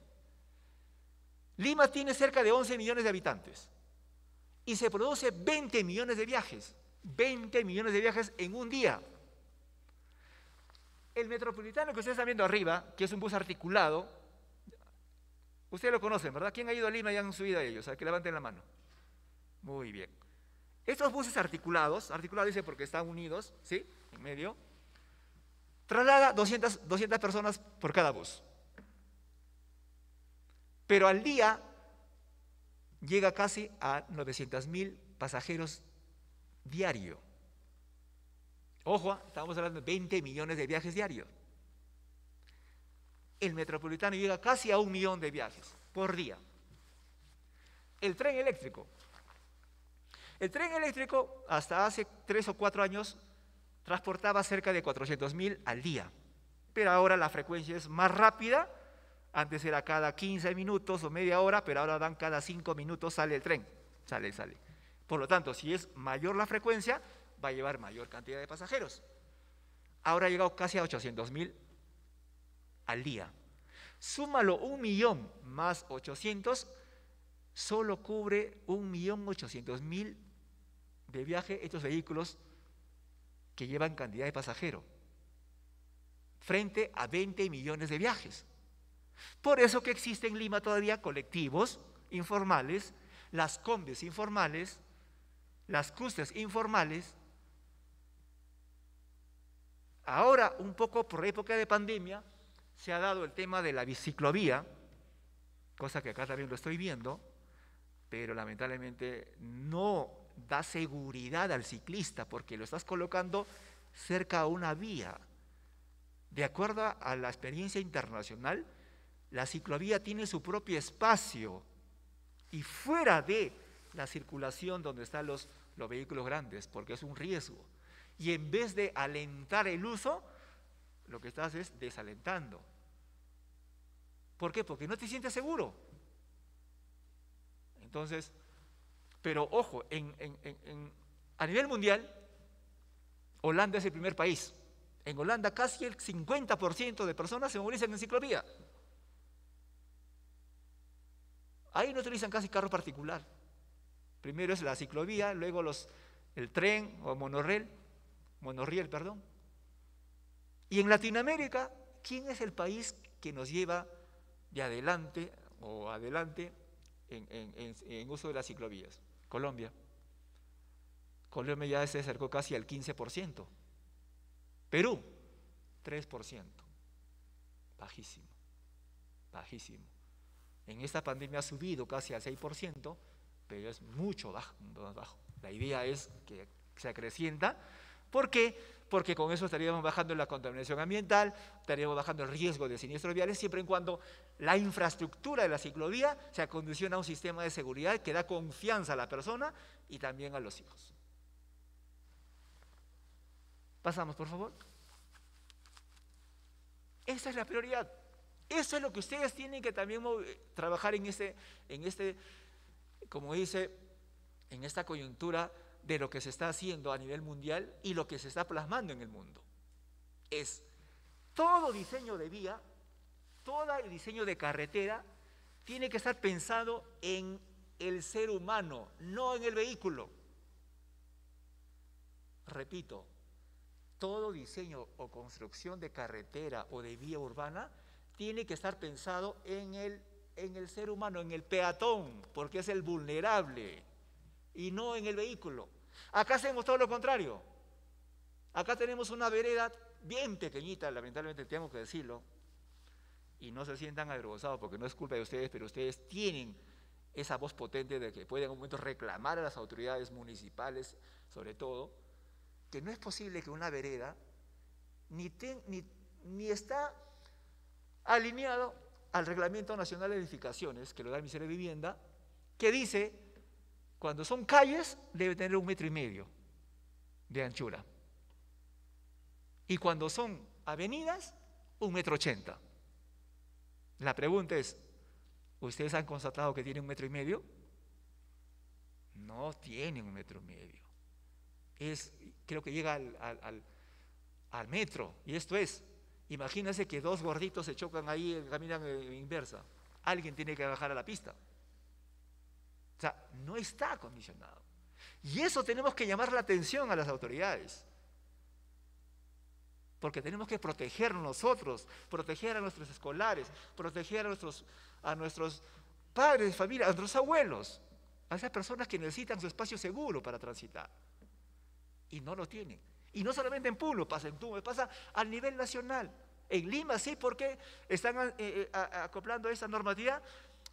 Lima tiene cerca de 11 millones de habitantes y se produce 20 millones de viajes. 20 millones de viajes en un día. El metropolitano que ustedes están viendo arriba, que es un bus articulado, Ustedes lo conocen, ¿verdad? ¿Quién ha ido a Lima y han subido a ellos? A que levanten la mano. Muy bien. Estos buses articulados, articulados dice porque están unidos, ¿sí? En medio. Traslada 200, 200 personas por cada bus. Pero al día llega casi a 900 mil pasajeros diario. Ojo, ¿ah? estamos hablando de 20 millones de viajes diarios el metropolitano llega casi a un millón de viajes por día. El tren eléctrico. El tren eléctrico hasta hace tres o cuatro años transportaba cerca de 400.000 al día, pero ahora la frecuencia es más rápida. Antes era cada 15 minutos o media hora, pero ahora dan cada cinco minutos sale el tren. Sale, sale. Por lo tanto, si es mayor la frecuencia, va a llevar mayor cantidad de pasajeros. Ahora ha llegado casi a 800.000 al día. Súmalo un millón más 800, solo cubre un millón 800 mil de viaje estos vehículos que llevan cantidad de pasajeros, frente a 20 millones de viajes. Por eso que existen en Lima todavía colectivos informales, las combis informales, las custas informales. Ahora, un poco por época de pandemia, se ha dado el tema de la biciclovía, cosa que acá también lo estoy viendo, pero lamentablemente no da seguridad al ciclista porque lo estás colocando cerca a una vía. De acuerdo a la experiencia internacional, la ciclovía tiene su propio espacio y fuera de la circulación donde están los, los vehículos grandes, porque es un riesgo. Y en vez de alentar el uso, lo que estás es desalentando. ¿Por qué? Porque no te sientes seguro. Entonces, pero ojo, a nivel mundial, Holanda es el primer país. En Holanda casi el 50% de personas se movilizan en ciclovía. Ahí no utilizan casi carro particular. Primero es la ciclovía, luego el tren o monorriel, monorriel, perdón, y en Latinoamérica, ¿quién es el país que nos lleva de adelante o adelante en, uso de las ciclovías? Colombia. Colombia ya se acercó casi al 15%. Perú, 3%. Bajísimo, bajísimo. En esta pandemia ha subido casi al 6%, pero es mucho más bajo. La idea es que se acrecienta porque porque con eso estaríamos bajando la contaminación ambiental, estaríamos bajando el riesgo de siniestros viales, siempre y cuando la infraestructura de la ciclovía se acondiciona a un sistema de seguridad que da confianza a la persona y también a los hijos. Pasamos, por favor. Esa es la prioridad. Eso es lo que ustedes tienen que también trabajar en este, en este, como dice, en esta coyuntura de lo que se está haciendo a nivel mundial y lo que se está plasmando en el mundo. Es todo diseño de vía, todo el diseño de carretera, tiene que estar pensado en el ser humano, no en el vehículo. Repito, todo diseño o construcción de carretera o de vía urbana tiene que estar pensado en el, en el ser humano, en el peatón, porque es el vulnerable y no en el vehículo. Acá hacemos todo lo contrario. Acá tenemos una vereda bien pequeñita, lamentablemente tengo que decirlo, y no se sientan avergonzados porque no es culpa de ustedes, pero ustedes tienen esa voz potente de que pueden en un momento reclamar a las autoridades municipales, sobre todo, que no es posible que una vereda ni, ni está alineado al Reglamento Nacional de Edificaciones, que lo da el Ministerio de Vivienda, que dice cuando son calles, debe tener un metro y medio de anchura. Y cuando son avenidas, un metro ochenta. La pregunta es, ¿ustedes han constatado que tiene un metro y medio? No tiene un metro y medio. Es, creo que llega al, metro. Y esto es, imagínense que dos gorditos se chocan ahí, caminan en eh, inversa. Alguien tiene que bajar a la pista. O sea, no está acondicionado. Y eso tenemos que llamar la atención a las autoridades. Porque tenemos que proteger nosotros, proteger a nuestros escolares, proteger a nuestros, a nuestros padres de familia, a nuestros abuelos, a esas personas que necesitan su espacio seguro para transitar. Y no lo tienen. Y no solamente en Pulo, pasa en Tumbes, pasa a nivel nacional. En Lima sí, porque están eh, eh, acoplando esa normativa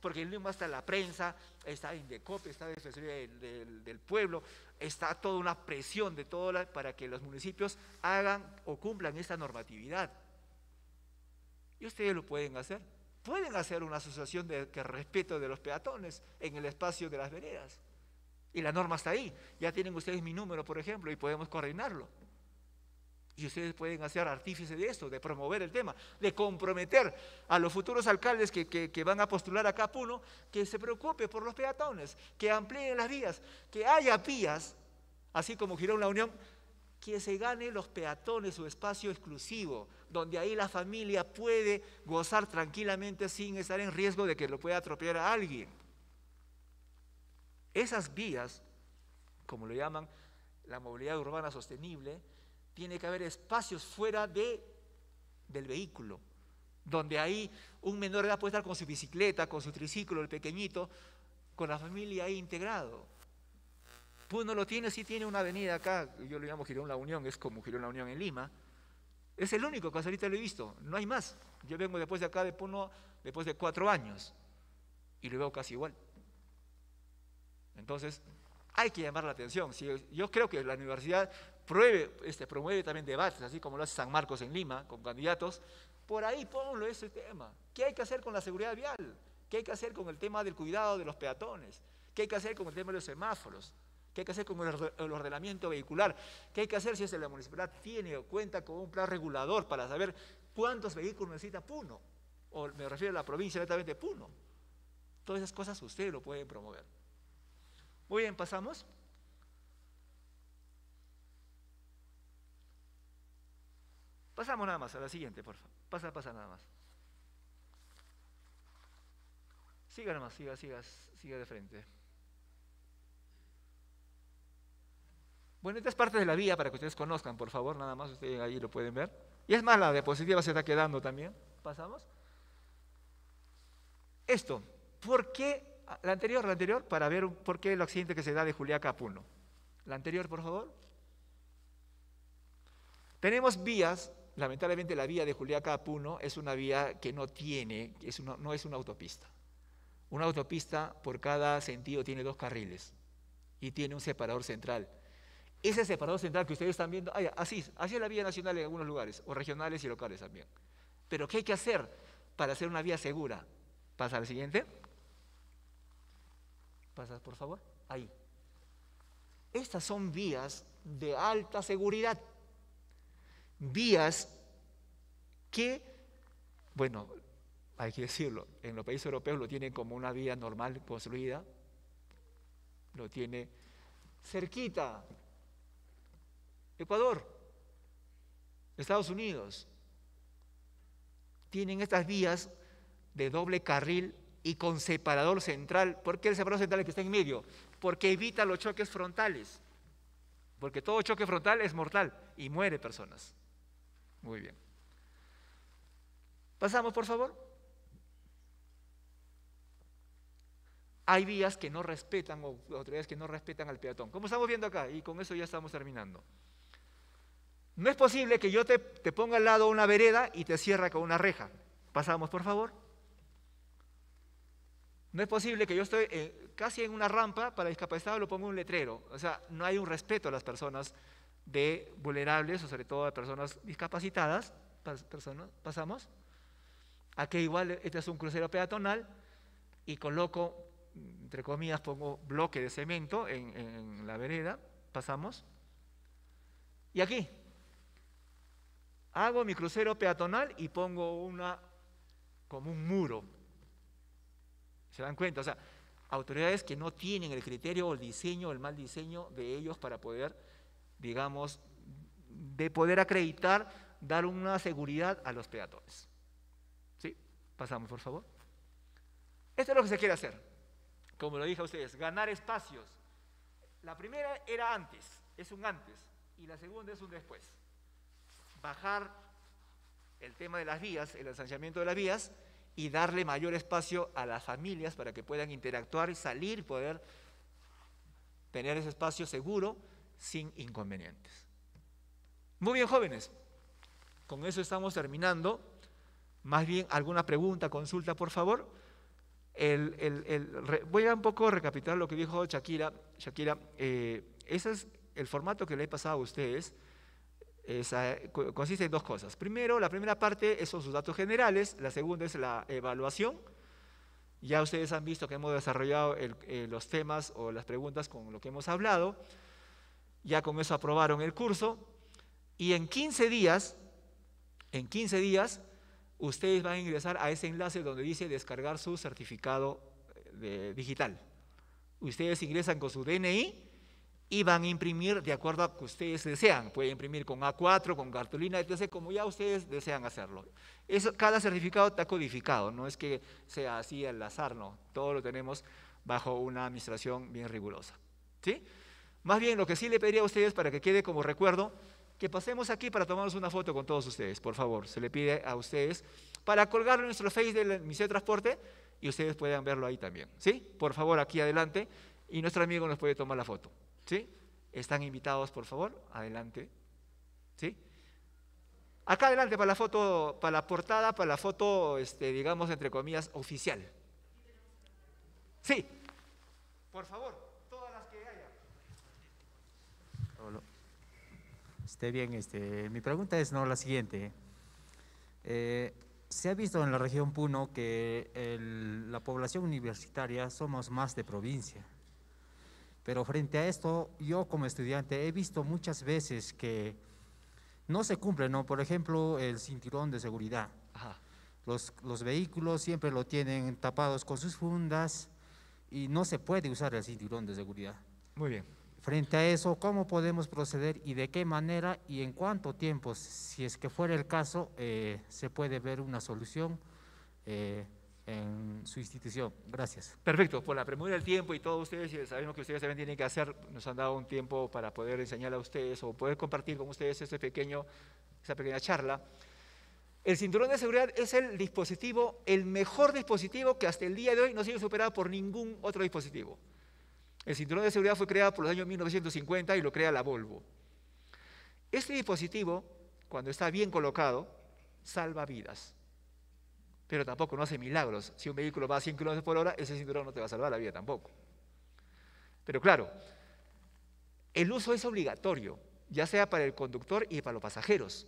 porque en Lima está la prensa, está Indecop, está Defensoría del, del, Pueblo, está toda una presión de todo para que los municipios hagan o cumplan esta normatividad. Y ustedes lo pueden hacer. Pueden hacer una asociación de, respeto de los peatones en el espacio de las veredas. Y la norma está ahí. Ya tienen ustedes mi número, por ejemplo, y podemos coordinarlo. Y ustedes pueden hacer artífice de esto, de promover el tema, de comprometer a los futuros alcaldes que, van a postular a Capuno que se preocupe por los peatones, que amplíen las vías, que haya vías, así como Girón La Unión, que se gane los peatones su espacio exclusivo, donde ahí la familia puede gozar tranquilamente sin estar en riesgo de que lo pueda atropellar a alguien. Esas vías, como lo llaman la movilidad urbana sostenible, tiene que haber espacios fuera de, del vehículo, donde ahí un menor de edad puede estar con su bicicleta, con su triciclo, el pequeñito, con la familia ahí integrado. Puno lo tiene, sí tiene una avenida acá, yo lo llamo Girón La Unión, es como Girón La Unión en Lima. Es el único que ahorita lo he visto, no hay más. Yo vengo después de acá de Puno, después de cuatro años, y lo veo casi igual. Entonces, hay que llamar la atención. yo creo que la universidad pruebe, este, promueve también debates, así como lo hace San Marcos en Lima, con candidatos, por ahí ponlo ese tema. ¿Qué hay que hacer con la seguridad vial? ¿Qué hay que hacer con el tema del cuidado de los peatones? ¿Qué hay que hacer con el tema de los semáforos? ¿Qué hay que hacer con el ordenamiento vehicular? ¿Qué hay que hacer si la municipalidad tiene o cuenta con un plan regulador para saber cuántos vehículos necesita Puno? O me refiero a la provincia directamente Puno. Todas esas cosas ustedes lo pueden promover. Muy bien, pasamos. Pasamos nada más a la siguiente, por favor. Pasa, pasa nada más. Siga nada más, siga, siga, siga de frente. Bueno, esta es parte de la vía para que ustedes conozcan, por favor, nada más ustedes ahí lo pueden ver. Y es más, la diapositiva se está quedando también. Pasamos. Esto, ¿por qué? La anterior, la anterior, para ver por qué el accidente que se da de Juliaca Capuno La anterior, por favor. Tenemos vías lamentablemente la vía de Juliaca a Puno es una vía que no tiene, es no es una autopista. Una autopista por cada sentido tiene dos carriles y tiene un separador central. Ese separador central que ustedes están viendo, así, es la vía nacional en algunos lugares, o regionales y locales también. Pero ¿qué hay que hacer para hacer una vía segura? Pasa al siguiente. ¿Pasa por favor. Ahí. Estas son vías de alta seguridad vías que, bueno, hay que decirlo, en los países europeos lo tienen como una vía normal construida, lo tiene cerquita, Ecuador, Estados Unidos, tienen estas vías de doble carril y con separador central. ¿Por qué el separador central que está en medio? Porque evita los choques frontales. Porque todo choque frontal es mortal y muere personas. Muy bien. Pasamos, por favor. Hay vías que no respetan o autoridades que no respetan al peatón. Como estamos viendo acá, y con eso ya estamos terminando. No es posible que yo te, ponga al lado una vereda y te cierra con una reja. Pasamos, por favor. No es posible que yo estoy eh, casi en una rampa para discapacitados, lo pongo un letrero. O sea, no hay un respeto a las personas de vulnerables o sobre todo de personas discapacitadas, pasamos, aquí igual este es un crucero peatonal y coloco, entre comillas, pongo bloque de cemento en, en la vereda, pasamos, y aquí hago mi crucero peatonal y pongo una, como un muro. ¿Se dan cuenta? O sea, autoridades que no tienen el criterio o el diseño, el mal diseño de ellos para poder digamos, de poder acreditar, dar una seguridad a los peatones. ¿Sí? Pasamos, por favor. Esto es lo que se quiere hacer. Como lo dije a ustedes, ganar espacios. La primera era antes, es un antes, y la segunda es un después. Bajar el tema de las vías, el ensanchamiento de las vías, y darle mayor espacio a las familias para que puedan interactuar y salir, poder tener ese espacio seguro sin inconvenientes. Muy bien, jóvenes. Con eso estamos terminando. Más bien, alguna pregunta, consulta, por favor. El, el, el, voy a un poco recapitular lo que dijo Shakira. Shakira, eh, ese es el formato que le he pasado a ustedes. Esa, consiste en dos cosas. Primero, la primera parte son sus datos generales, la segunda es la evaluación. Ya ustedes han visto que hemos desarrollado el, eh, los temas o las preguntas con lo que hemos hablado ya con eso aprobaron el curso, y en 15 días, en 15 días, ustedes van a ingresar a ese enlace donde dice descargar su certificado eh, digital. Ustedes ingresan con su DNI y van a imprimir de acuerdo a que ustedes desean. Pueden imprimir con A4, con cartulina, etc. como ya ustedes desean hacerlo. cada certificado está codificado, no es que sea así al azar, no. Todo lo tenemos bajo una administración bien rigurosa. ¿Sí? Más bien, lo que sí le pediría a ustedes para que quede como recuerdo, que pasemos aquí para tomarnos una foto con todos ustedes, por favor. Se le pide a ustedes para colgarlo en nuestro Face del Ministerio de Transporte y ustedes puedan verlo ahí también. ¿Sí? Por favor, aquí adelante. Y nuestro amigo nos puede tomar la foto. ¿Sí? Están invitados, por favor. Adelante. ¿Sí? Acá adelante para la foto, para la portada, para la foto, este, digamos, entre comillas, oficial. Sí. Por favor. Esté bien, este, mi pregunta es no la siguiente. Eh, se ha visto en la región Puno que la población universitaria somos más de provincia. Pero frente a esto, yo como estudiante he visto muchas veces que no se cumple, ¿no? Por ejemplo, el cinturón de seguridad. Los, los, vehículos siempre lo tienen tapados con sus fundas y no se puede usar el cinturón de seguridad. Muy bien. Frente a eso, ¿cómo podemos proceder y de qué manera y en cuánto tiempo, si es que fuera el caso, eh, se puede ver una solución eh, en su institución? Gracias. Perfecto, por la premura del tiempo y todos ustedes, y eh, sabemos que ustedes también tienen que hacer, nos han dado un tiempo para poder enseñar a ustedes o poder compartir con ustedes este pequeño, esa pequeña charla. El cinturón de seguridad es el dispositivo, el mejor dispositivo que hasta el día de hoy no ha sido superado por ningún otro dispositivo. El cinturón de seguridad fue creado por los años 1950 y lo crea la Volvo. Este dispositivo, cuando está bien colocado, salva vidas. Pero tampoco no hace milagros. Si un vehículo va a 100 km por hora, ese cinturón no te va a salvar la vida tampoco. Pero claro, el uso es obligatorio, ya sea para el conductor y para los pasajeros.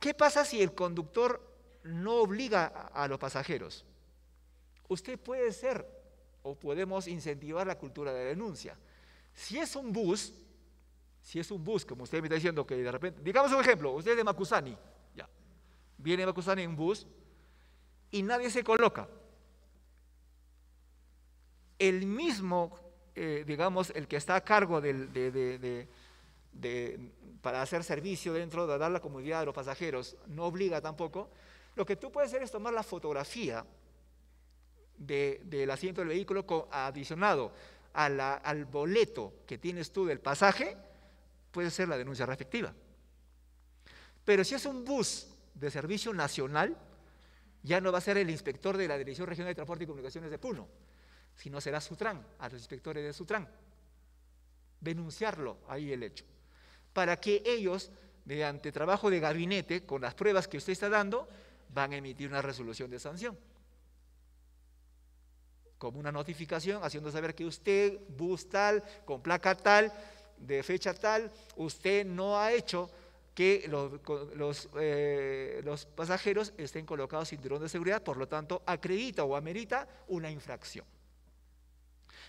¿Qué pasa si el conductor no obliga a los pasajeros? Usted puede ser o podemos incentivar la cultura de denuncia. Si es un bus, si es un bus, como usted me está diciendo que de repente, digamos un ejemplo, usted es de Macusani, ya, viene Macusani en un bus y nadie se coloca. El mismo, eh, digamos, el que está a cargo del, de, de, para hacer servicio dentro de dar la comodidad a los pasajeros, no obliga tampoco. Lo que tú puedes hacer es tomar la fotografía del asiento del vehículo adicionado al boleto que tienes tú del pasaje, puede ser la denuncia respectiva. Pero si es un bus de servicio nacional, ya no va a ser el inspector de la Dirección Regional de Transporte y Comunicaciones de Puno, sino será Sutran, a los inspectores de Sutran. Denunciarlo ahí el hecho. Para que ellos, mediante trabajo de gabinete, con las pruebas que usted está dando, van a emitir una resolución de sanción como una notificación haciendo saber que usted, bus tal, con placa tal, de fecha tal, usted no ha hecho que los, los, eh, los pasajeros estén colocados sin cinturón de seguridad, por lo tanto, acredita o amerita una infracción.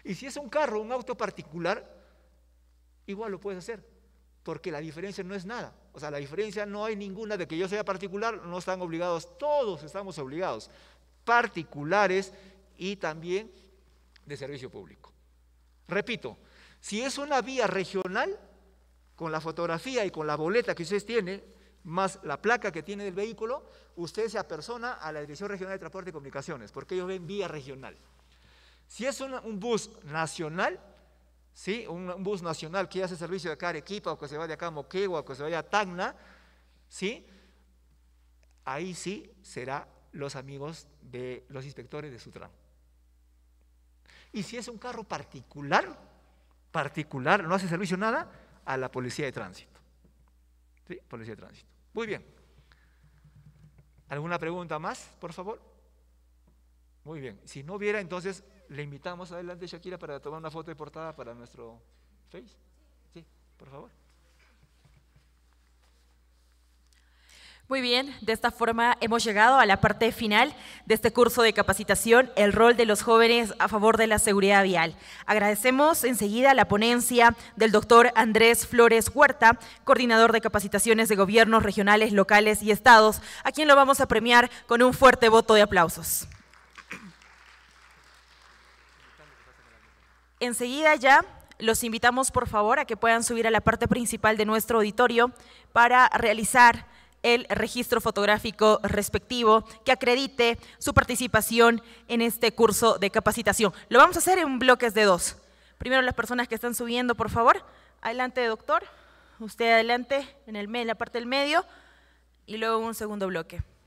Y si es un carro, un auto particular, igual lo puedes hacer, porque la diferencia no es nada. O sea, la diferencia no hay ninguna de que yo sea particular, no están obligados, todos estamos obligados. Particulares, y también de servicio público. Repito, si es una vía regional, con la fotografía y con la boleta que ustedes tiene, más la placa que tiene del vehículo, usted se apersona a la Dirección Regional de Transporte y Comunicaciones, porque ellos ven vía regional. Si es un bus nacional, ¿sí? Un, bus nacional que hace servicio de acá a Arequipa, o que se vaya acá a Moquegua, o que se vaya a Tacna, ¿sí? ahí sí será los amigos de los inspectores de Sutran. Y si es un carro particular, particular, no hace servicio nada, a la policía de tránsito. ¿Sí? Policía de tránsito. Muy bien. ¿Alguna pregunta más, por favor? Muy bien. Si no hubiera, entonces le invitamos adelante, Shakira, para tomar una foto de portada para nuestro Face. Sí, por favor. Muy bien, de esta forma hemos llegado a la parte final de este curso de capacitación, el rol de los jóvenes a favor de la seguridad vial. Agradecemos enseguida la ponencia del doctor Andrés Flores Huerta, coordinador de capacitaciones de gobiernos regionales, locales y estados, a quien lo vamos a premiar con un fuerte voto de aplausos. Enseguida ya los invitamos por favor a que puedan subir a la parte principal de nuestro auditorio para realizar el registro fotográfico respectivo que acredite su participación en este curso de capacitación. Lo vamos a hacer en bloques de dos. Primero las personas que están subiendo, por favor. Adelante, doctor. Usted adelante, en, el, la parte del medio. Y luego un segundo bloque.